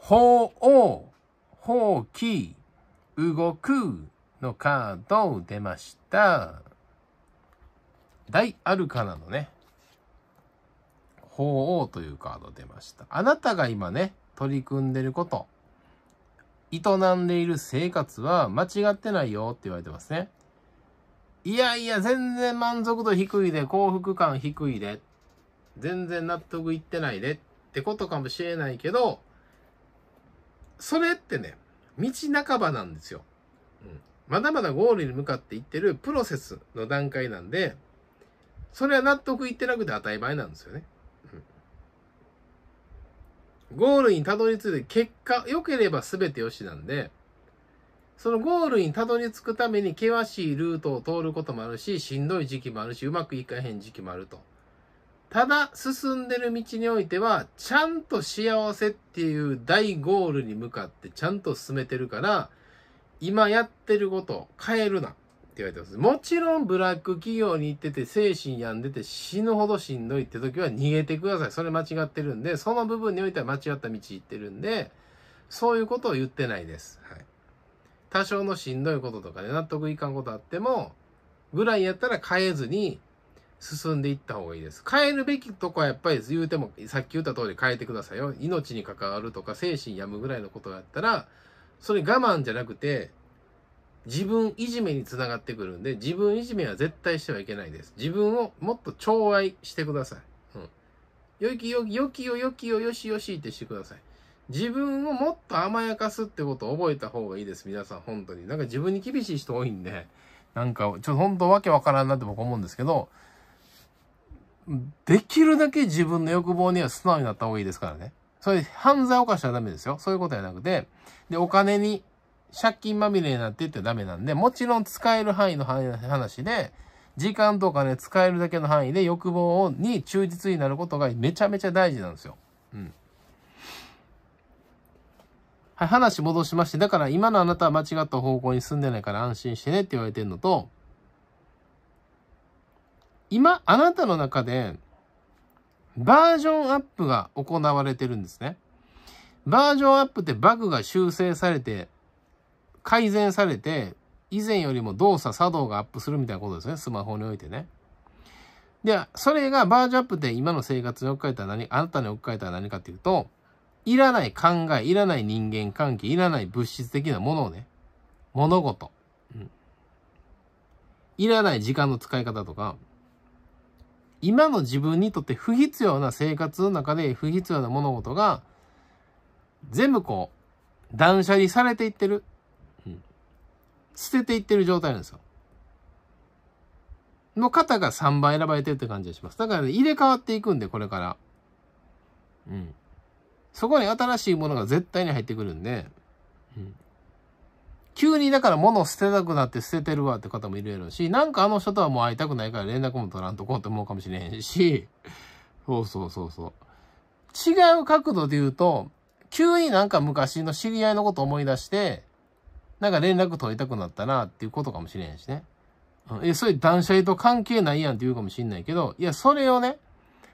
鳳凰、放棄、動くのカード出ました。大アルカナのね、法王というカード出ました。あなたが今ね、取り組んでること、営んでいる生活は間違ってないよって言われてますね。いやいや、全然満足度低いで、幸福感低いで、全然納得いってないでってことかもしれないけど、それってね、道半ばなんですよ。うん。まだまだゴールに向かっていってるプロセスの段階なんで、それは納得いってなくて当たり前なんですよね。うん、ゴールにたどり着いて結果、良ければ全て良しなんで、そのゴールにたどり着くために険しいルートを通ることもあるし、しんどい時期もあるし、うまくいかへん時期もあると。ただ進んでる道においては、ちゃんと幸せっていう大ゴールに向かってちゃんと進めてるから、今やってること変えるなって言われてます。もちろんブラック企業に行ってて精神病んでて死ぬほどしんどいって時は逃げてください。それ間違ってるんで、その部分においては間違った道行ってるんで、そういうことを言ってないです。はい。多少のしんどいこととかで納得いかんことあっても、ぐらいやったら変えずに、進んでいった方がいいです。変えるべきとこはやっぱり言うても、さっき言った通り変えてくださいよ。命に関わるとか精神病むぐらいのことだったら、それ我慢じゃなくて、自分いじめにつながってくるんで、自分いじめは絶対してはいけないです。自分をもっと寵愛してください。うん。よきよきよきよよきよよしよしってしてください。自分をもっと甘やかすってことを覚えた方がいいです。皆さん、本当に。なんか自分に厳しい人多いんで、なんか、ちょっと本当わけわからんなって僕思うんですけど、できるだけ自分の欲望には素直になった方がいいですからね。それ、犯罪を犯したらダメですよ。そういうことじゃなくて、で、お金に、借金まみれになっていってダメなんで、もちろん使える範囲の話で、時間とかね、使えるだけの範囲で欲望に忠実になることがめちゃめちゃ大事なんですよ。うん。はい、話戻しまして、だから今のあなたは間違った方向に進んでないから安心してねって言われてるのと、今、あなたの中で、バージョンアップが行われてるんですね。バージョンアップってバグが修正されて、改善されて、以前よりも動作作動がアップするみたいなことですね。スマホにおいてね。で、それがバージョンアップって今の生活に置き換えたら何、あなたに置き換えたら何かっていうと、いらない考え、いらない人間関係、いらない物質的なものをね、物事、うん、いらない時間の使い方とか、今の自分にとって不必要な生活の中で不必要な物事が全部こう断捨離されていってる、うん、捨てていってる状態なんですよ。の方が3番選ばれてるって感じがします。だから、ね、入れ替わっていくんで、これから。うん。そこに新しいものが絶対に入ってくるんで、うん。急にだから物捨てたくなって捨ててるわって方もいるやろし、なんかあの人とはもう会いたくないから連絡も取らんとこうって思うかもしれへんし、そうそうそうそう。違う角度で言うと、急になんか昔の知り合いのこと思い出して、なんか連絡取りたくなったなっていうことかもしれへんしね。え、ん、え、それ断捨離と関係ないやんって言うかもしんないけど、いや、それをね、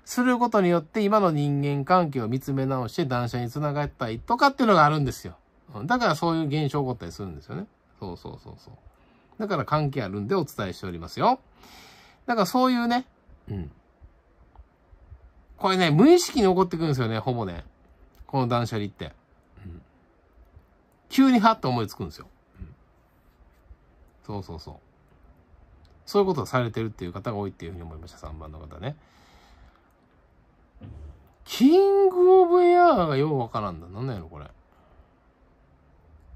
することによって今の人間関係を見つめ直して断捨につながったりとかっていうのがあるんですよ。だからそういう現象起こったりするんですよね。そうそうそうそう。だから関係あるんでお伝えしておりますよ。だからそういうね、うん。これね、無意識に起こってくるんですよね、ほぼね。この断捨離って。うん、急にハッと思いつくんですよ、うん。そうそうそう。そういうことをされてるっていう方が多いっていうふうに思いました、3番の方ね。キングオブエアーがようわからんだ。なんなんやろ、これ。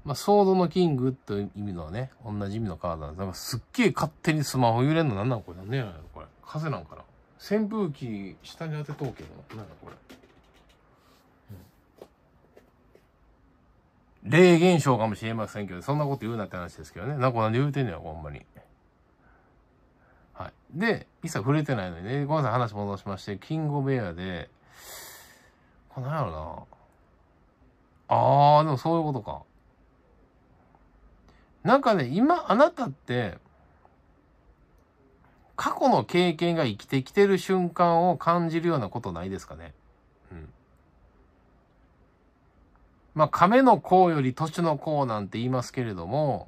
まあ、ソードのキングという意味のね、同じ意味のカードなんです。なんかすっげえ勝手にスマホ揺れんのなんなのこれ何んやこれ。風なんかな扇風機下に当てとうけど、なんだこれ。霊現象かもしれませんけど、そんなこと言うなって話ですけどね。なんかなんで言うてんねや、ほんまに。はい。で、一切触れてないのにね、ごめんなさい、話戻しまして、キングオベアで、これなんやろな。あー、でもそういうことか。なんかね、今あなたって、過去の経験が生きてきてる瞬間を感じるようなことないですかね。うん。まあ、亀の甲より年の甲なんて言いますけれども、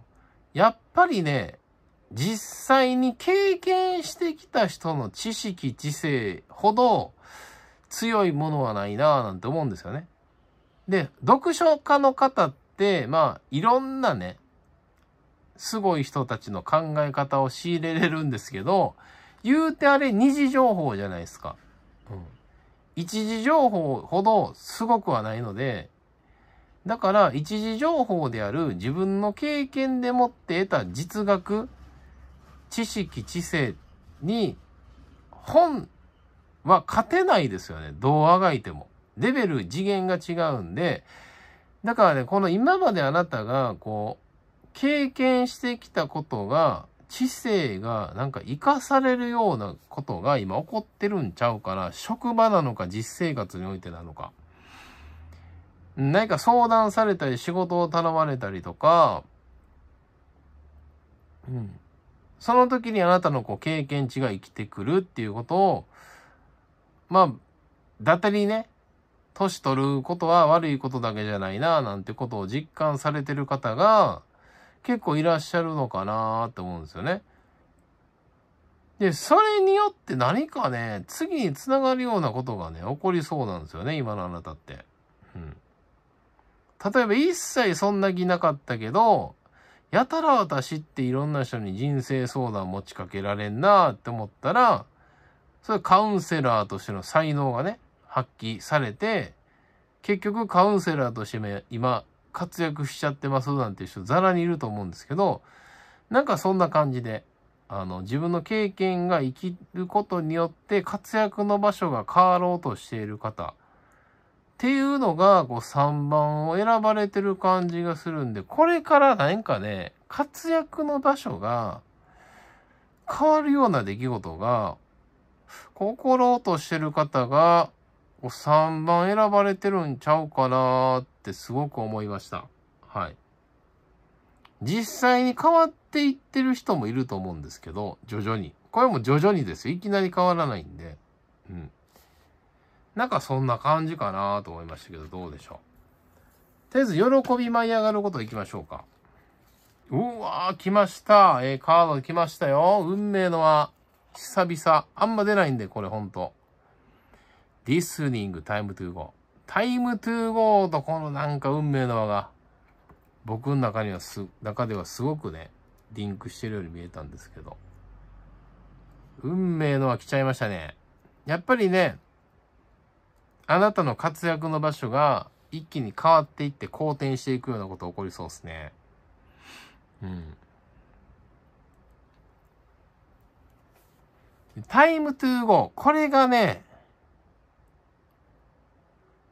やっぱりね、実際に経験してきた人の知識、知性ほど強いものはないなぁなんて思うんですよね。で、読書家の方って、まあ、いろんなね、すごい人たちの考え方を仕入れれるんですけど、言うてあれ二次情報じゃないですか。うん。一次情報ほどすごくはないので、だから一次情報である自分の経験でもって得た実学、知識、知性に本は勝てないですよね。どうあがいても。レベル、次元が違うんで、だからね、この今まであなたがこう、経験してきたことが、知性がなんか生かされるようなことが今起こってるんちゃうから、職場なのか実生活においてなのか。何か相談されたり仕事を頼まれたりとか、うん。その時にあなたのこう経験値が生きてくるっていうことを、まあ、だたりね、年取ることは悪いことだけじゃないな、なんてことを実感されてる方が、結構いらっしゃるのかなと思うんですよね。で、それによって何かね、次につながるようなことがね、起こりそうなんですよね、今のあなたって。うん。例えば一切そんな気なかったけど、やたら私っていろんな人に人生相談持ちかけられんなって思ったら、それカウンセラーとしての才能がね、発揮されて、結局カウンセラーとして今活躍しちゃってますなんていう人ザラにいると思うんですけど、なんかそんな感じで、あの、自分の経験が生きることによって活躍の場所が変わろうとしている方っていうのが、こう3番を選ばれてる感じがするんで、これから何かね、活躍の場所が変わるような出来事が、心としてる方が、3番選ばれてるんちゃうかなーっってすごく思いました。はい。実際に変わっていってる人もいると思うんですけど、徐々に。これも徐々にですよ。いきなり変わらないんで。うん。なんかそんな感じかなと思いましたけど、どうでしょう。とりあえず、喜び舞い上がることいきましょうか。うわー、来ました。えー、カード来ましたよ。運命のは、久々。あんま出ないんで、これほんと。リスニングタイムトゥーゴー。タイムトゥーゴーとこのなんか運命の輪が、僕の中にはす、中ではすごくね、リンクしてるように見えたんですけど。運命の輪来ちゃいましたね。やっぱりね、あなたの活躍の場所が一気に変わっていって好転していくようなこと起こりそうですね。うん。タイムトゥーゴー。これがね、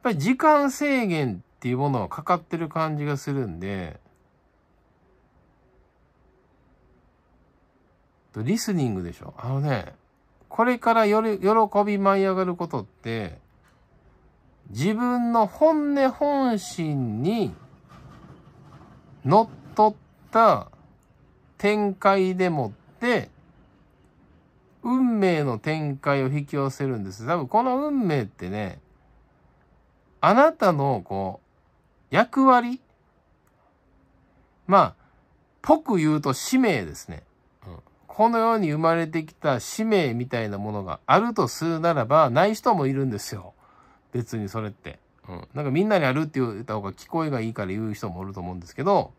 っぱり時間制限っていうものはかかってる感じがするんで、リスニングでしょ。あのね、これからより喜び舞い上がることって、自分の本音本心に乗っ取った展開でもって、運命の展開を引き寄せるんです。多分この運命ってね、あなたのこう、役割まあ、ぽく言うと使命ですね。うん、この世に生まれてきた使命みたいなものがあるとするならば、ない人もいるんですよ。別にそれって。うん、なんかみんなにあるって言った方が聞こえがいいから言う人もおると思うんですけど、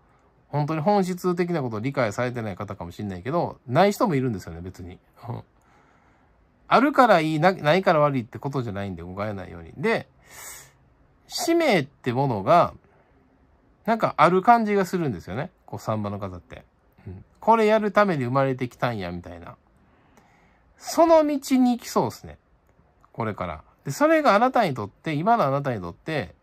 本当に本質的なことを理解されてない方かもしんないけど、ない人もいるんですよね、別に。うん、あるからいいな、ないから悪いってことじゃないんで、誤解ないように。で、使命ってものが、なんかある感じがするんですよね。こう、サンバの方って、うん。これやるために生まれてきたんや、みたいな。その道に行きそうですね。これから。で、それがあなたにとって、今のあなたにとって、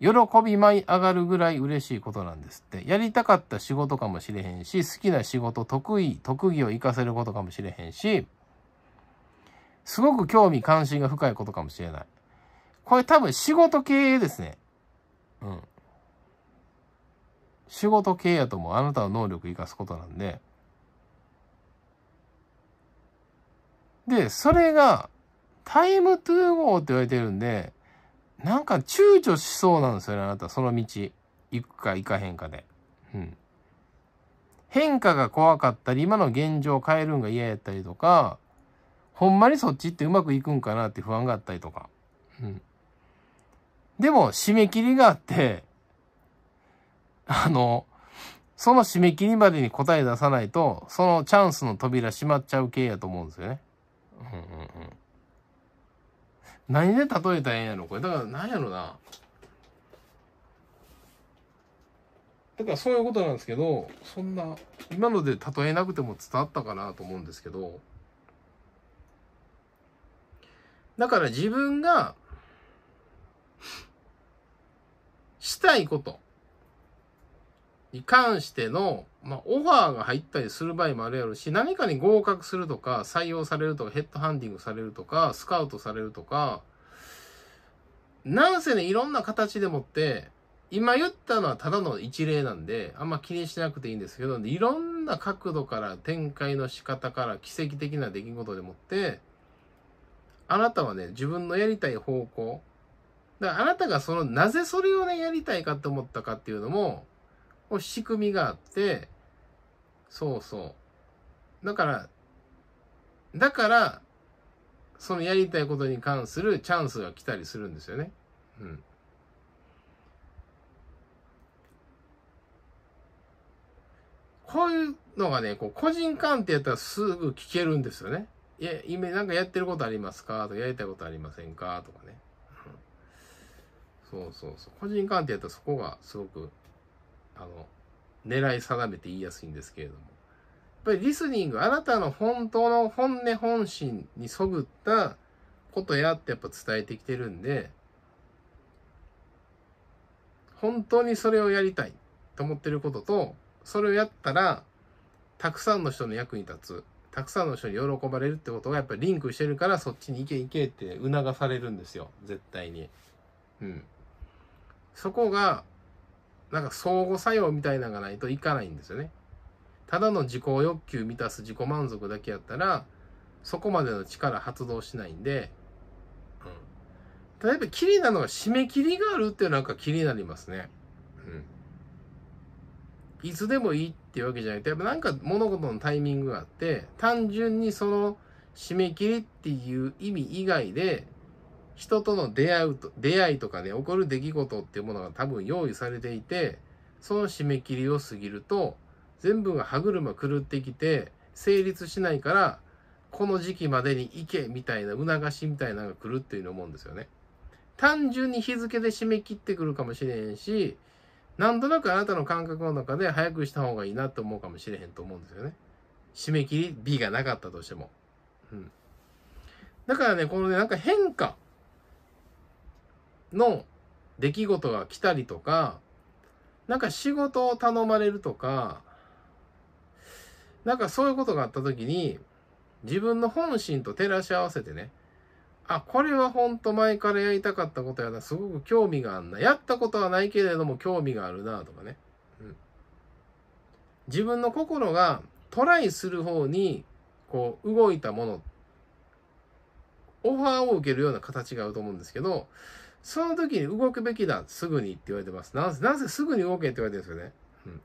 喜び舞い上がるぐらい嬉しいことなんですって。やりたかった仕事かもしれへんし、好きな仕事、得意、特技を活かせることかもしれへんし、すごく興味関心が深いことかもしれない。これ多分仕事系ですね。うん。仕事系やと思う。あなたの能力生かすことなんで。で、それが、タイムトゥーゴーって言われてるんで、なんか躊躇しそうなんですよね、あなた。その道。行くか行かへんかで。うん。変化が怖かったり、今の現状を変えるんが嫌やったりとか、ほんまにそっちってうまくいくんかなって不安があったりとか。うん。でも、締め切りがあって、あの、その締め切りまでに答え出さないと、そのチャンスの扉閉まっちゃう系やと思うんですよね。うんうんうん。何で例えたらええんやろこれ。だから何やろな。だからそういうことなんですけど、そんな、今ので例えなくても伝わったかなと思うんですけど、だから自分がしたいことに関しての、まあ、オファーが入ったりする場合もあるやろし、何かに合格するとか、採用されるとか、ヘッドハンディングされるとか、スカウトされるとか、なんせね、いろんな形でもって、今言ったのはただの一例なんで、あんま気にしなくていいんですけど、いろんな角度から展開の仕方から奇跡的な出来事でもって、あなたはね、自分のやりたい方向だからあなたがその、なぜそれをね、やりたいかと思ったかっていうのも、も仕組みがあって、そうそう。だから、だから、そのやりたいことに関するチャンスが来たりするんですよね。うん。こういうのがね、こう個人鑑定やったらすぐ聞けるんですよね。いや、今なんかやってることありますかとか、やりたいことありませんかとかね。そうそうそう個人鑑定とそこがすごくあの狙い定めて言いやすいんですけれどもやっぱりリスニングあなたの本当の本音本心にそぐったことやってやっぱ伝えてきてるんで本当にそれをやりたいと思ってることとそれをやったらたくさんの人の役に立つたくさんの人に喜ばれるってことがやっぱりリンクしてるからそっちに行け行けって促されるんですよ絶対にうんそこが、なんか相互作用みたいなのがないといかないんですよね。ただの自己欲求満たす自己満足だけやったら、そこまでの力発動しないんで、うん。例えば、きりなのが締め切りがあるってなんか気になりますね。うん。いつでもいいっていうわけじゃなくて、やっぱなんか物事のタイミングがあって、単純にその締め切りっていう意味以外で、人との出会うと、出会いとかで起こる出来事っていうものが多分用意されていて、その締め切りを過ぎると、全部が歯車狂ってきて、成立しないから、この時期までに行けみたいな促しみたいなのが来るっていうのを思うんですよね。単純に日付で締め切ってくるかもしれへんし、なんとなくあなたの感覚の中で早くした方がいいなと思うかもしれへんと思うんですよね。締め切り B がなかったとしても。うん。だからね、このね、なんか変化。の出来事が来たりとか、なんか仕事を頼まれるとか、なんかそういうことがあった時に、自分の本心と照らし合わせてね、あ、これはほんと前からやりたかったことやな、すごく興味があんな、やったことはないけれども興味があるな、とかね、うん。自分の心がトライする方に、こう、動いたもの、オファーを受けるような形があると思うんですけど、その時に動くべきだ、すぐにって言われてます。なぜ、なぜすぐに動けって言われてるんですよね。うん。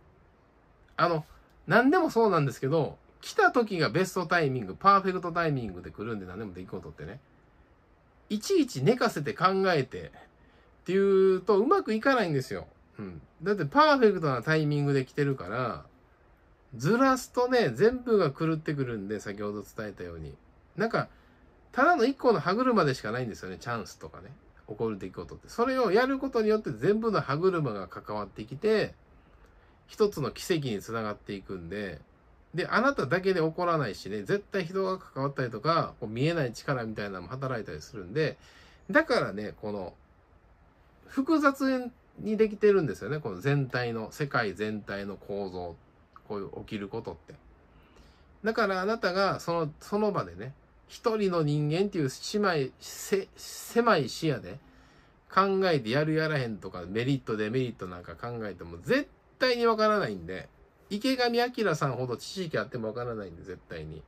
あの、何でもそうなんですけど、来た時がベストタイミング、パーフェクトタイミングで来るんで何でもできことってね。いちいち寝かせて考えてっていうとうまくいかないんですよ。うん。だってパーフェクトなタイミングで来てるから、ずらすとね、全部が狂ってくるんで、先ほど伝えたように。なんか、ただの一個の歯車でしかないんですよね、チャンスとかね。起こる出来事って。それをやることによって全部の歯車が関わってきて、一つの奇跡につながっていくんで、で、あなただけで起こらないしね、絶対人が関わったりとか、こう見えない力みたいなのも働いたりするんで、だからね、この、複雑にできてるんですよね、この全体の、世界全体の構造、こういう起きることって。だからあなたがその、その場でね、一人の人間っていう狭い、狭い視野で考えてやるやらへんとかメリットデメリットなんか考えても絶対にわからないんで、池上彰さんほど知識あってもわからないんで絶対に。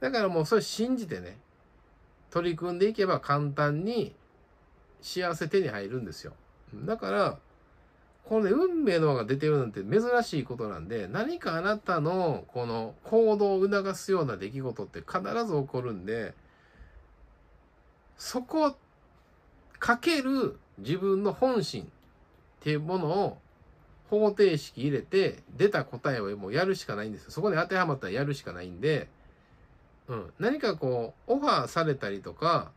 だからもうそれ信じてね、取り組んでいけば簡単に幸せ手に入るんですよ。だから、これ運命の輪が出てるなんて珍しいことなんで、何かあなたのこの行動を促すような出来事って必ず起こるんで、そこかける自分の本心っていうものを方程式入れて出た答えをもうやるしかないんですよ。そこで当てはまったらやるしかないんで、うん、何かこう、オファーされたりとか、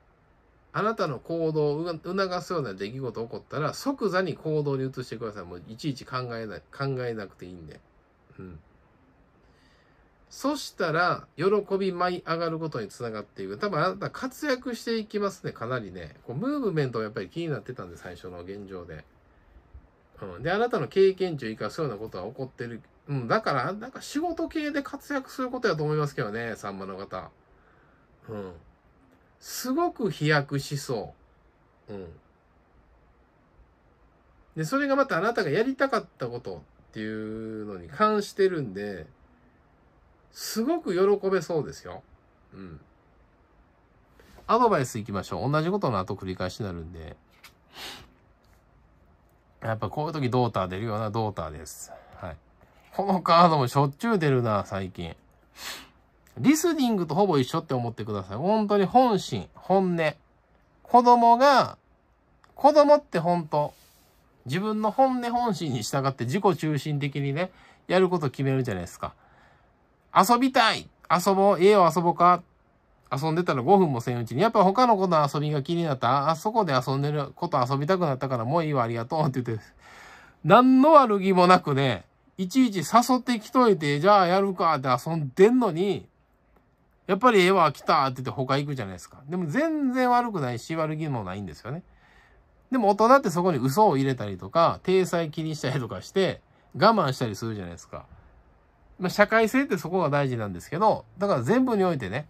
あなたの行動を促すような出来事起こったら、即座に行動に移してください。もういちいち考えない、考えなくていいんで。うん。そしたら、喜び舞い上がることにつながっていく。多分あなた活躍していきますね、かなりね。こうムーブメントがやっぱり気になってたんで、最初の現状で。うん。で、あなたの経験値を生かすようなことは起こってる。うん。だから、なんか仕事系で活躍することやと思いますけどね、さんまの方。うん。すごく飛躍しそう。うん。で、それがまたあなたがやりたかったことっていうのに関してるんで、すごく喜べそうですよ。うん。アドバイスいきましょう。同じことの後繰り返しになるんで。やっぱこういう時ドーター出るようなドーターです。はい。このカードもしょっちゅう出るな、最近。リスニングとほぼ一緒って思ってください。本当に本心、本音。子供が、子供って本当、自分の本音本心に従って自己中心的にね、やること決めるじゃないですか。遊びたい遊ぼう家を遊ぼうか遊んでたら5分もせんうちに、やっぱ他の子の遊びが気になった。あそこで遊んでること遊びたくなったからもういいわ、ありがとうって言って、何の悪気もなくね、いちいち誘ってきといて、じゃあやるかって遊んでんのに、やっぱり絵は来たって言って他行くじゃないですか。でも全然悪くないし、悪気もないんですよね。でも大人ってそこに嘘を入れたりとか、体裁気にしたりとかして、我慢したりするじゃないですか。まあ、社会性ってそこが大事なんですけど、だから全部においてね、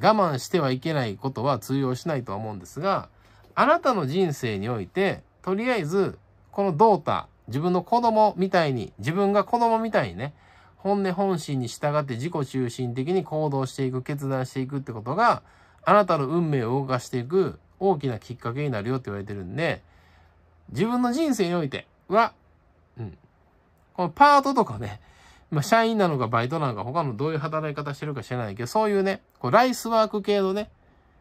我慢してはいけないことは通用しないとは思うんですが、あなたの人生において、とりあえず、このドータ、自分の子供みたいに、自分が子供みたいにね、本音本心に従って自己中心的に行動していく、決断していくってことが、あなたの運命を動かしていく大きなきっかけになるよって言われてるんで、自分の人生においては、うん。このパートとかね、まあ、社員なのかバイトなのか他のどういう働き方してるか知らないけど、そういうね、こうライスワーク系のね、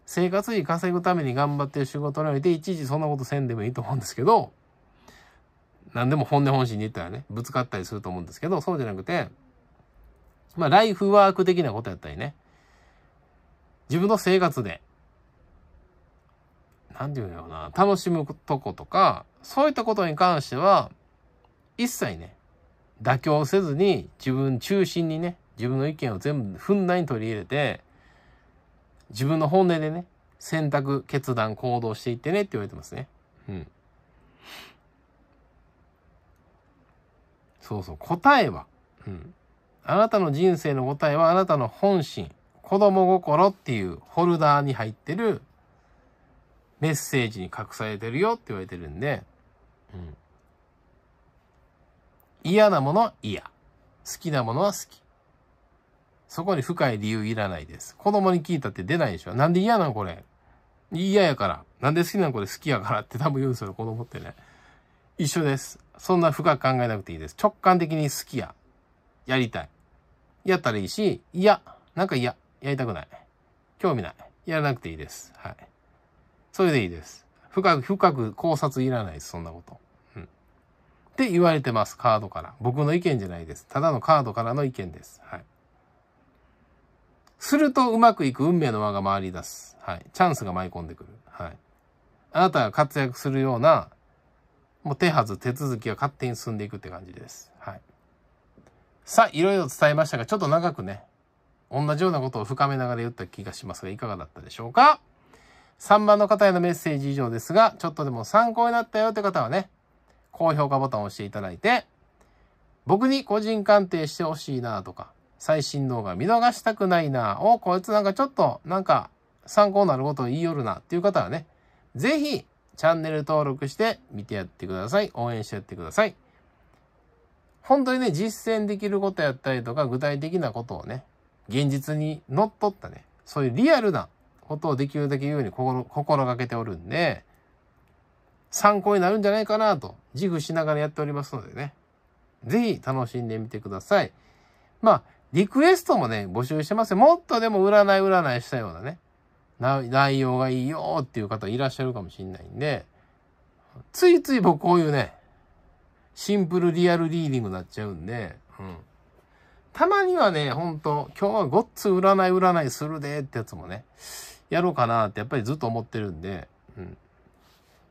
生活費稼ぐために頑張ってる仕事において、いちいちそんなことせんでもいいと思うんですけど、何でも本音本心に言ったらね、ぶつかったりすると思うんですけど、そうじゃなくて、まあ、ライフワーク的なことやったりね。自分の生活で、なんて言うんだろうな、楽しむとことか、そういったことに関しては、一切ね、妥協せずに自分中心にね、自分の意見を全部ふんだんに取り入れて、自分の本音でね、選択、決断、行動していってねって言われてますね。うん。そうそう、答えは、うん。あなたの人生の答えはあなたの本心、子供心っていうホルダーに入ってるメッセージに隠されてるよって言われてるんで、うん。嫌なものは嫌。好きなものは好き。そこに深い理由いらないです。子供に聞いたって出ないでしょ。なんで嫌なのこれ。嫌やから。なんで好きなのこれ好きやからって多分言うんですよ、子供ってね。一緒です。そんな深く考えなくていいです。直感的に好きや。やりたい。やったらいいし、いや、なんか嫌、やりたくない。興味ない。やらなくていいです。はい。それでいいです。深く、深く考察いらないです、そんなこと。うん。って言われてます、カードから。僕の意見じゃないです。ただのカードからの意見です。はい。するとうまくいく運命の輪が回り出す。はい。チャンスが舞い込んでくる。はい。あなたが活躍するような、もう手はず、手続きが勝手に進んでいくって感じです。さあ、いろいろ伝えましたが、ちょっと長くね、同じようなことを深めながら言った気がしますが、いかがだったでしょうか ?3 番の方へのメッセージ以上ですが、ちょっとでも参考になったよって方はね、高評価ボタンを押していただいて、僕に個人鑑定してほしいなとか、最新動画見逃したくないなをこいつなんかちょっと、なんか参考になることを言いよるなっていう方はね、ぜひチャンネル登録して見てやってください。応援してやってください。本当にね、実践できることやったりとか、具体的なことをね、現実にのっとったね、そういうリアルなことをできるだけ言うように心心がけておるんで、参考になるんじゃないかなと、自負しながらやっておりますのでね、ぜひ楽しんでみてください。まあ、リクエストもね、募集してますよ。もっとでも占い占いしたようなね、内容がいいよっていう方いらっしゃるかもしれないんで、ついつい僕こういうね、シンプルリアルリーディングになっちゃうんで、うん。たまにはね、ほんと、今日はごっつ占い占いするでってやつもね、やろうかなってやっぱりずっと思ってるんで、うん。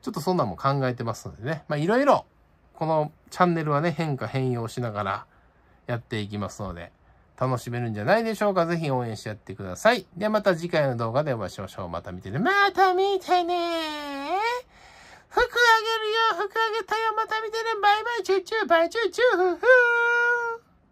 ちょっとそんなんも考えてますのでね。まいろいろ、このチャンネルはね、変化変容しながらやっていきますので、楽しめるんじゃないでしょうか。ぜひ応援してやってください。ではまた次回の動画でお会いしましょう。また見てね。また見てね服あげるよ服あげたよまた見てねバイバイチュッチュバイチュッチュフフー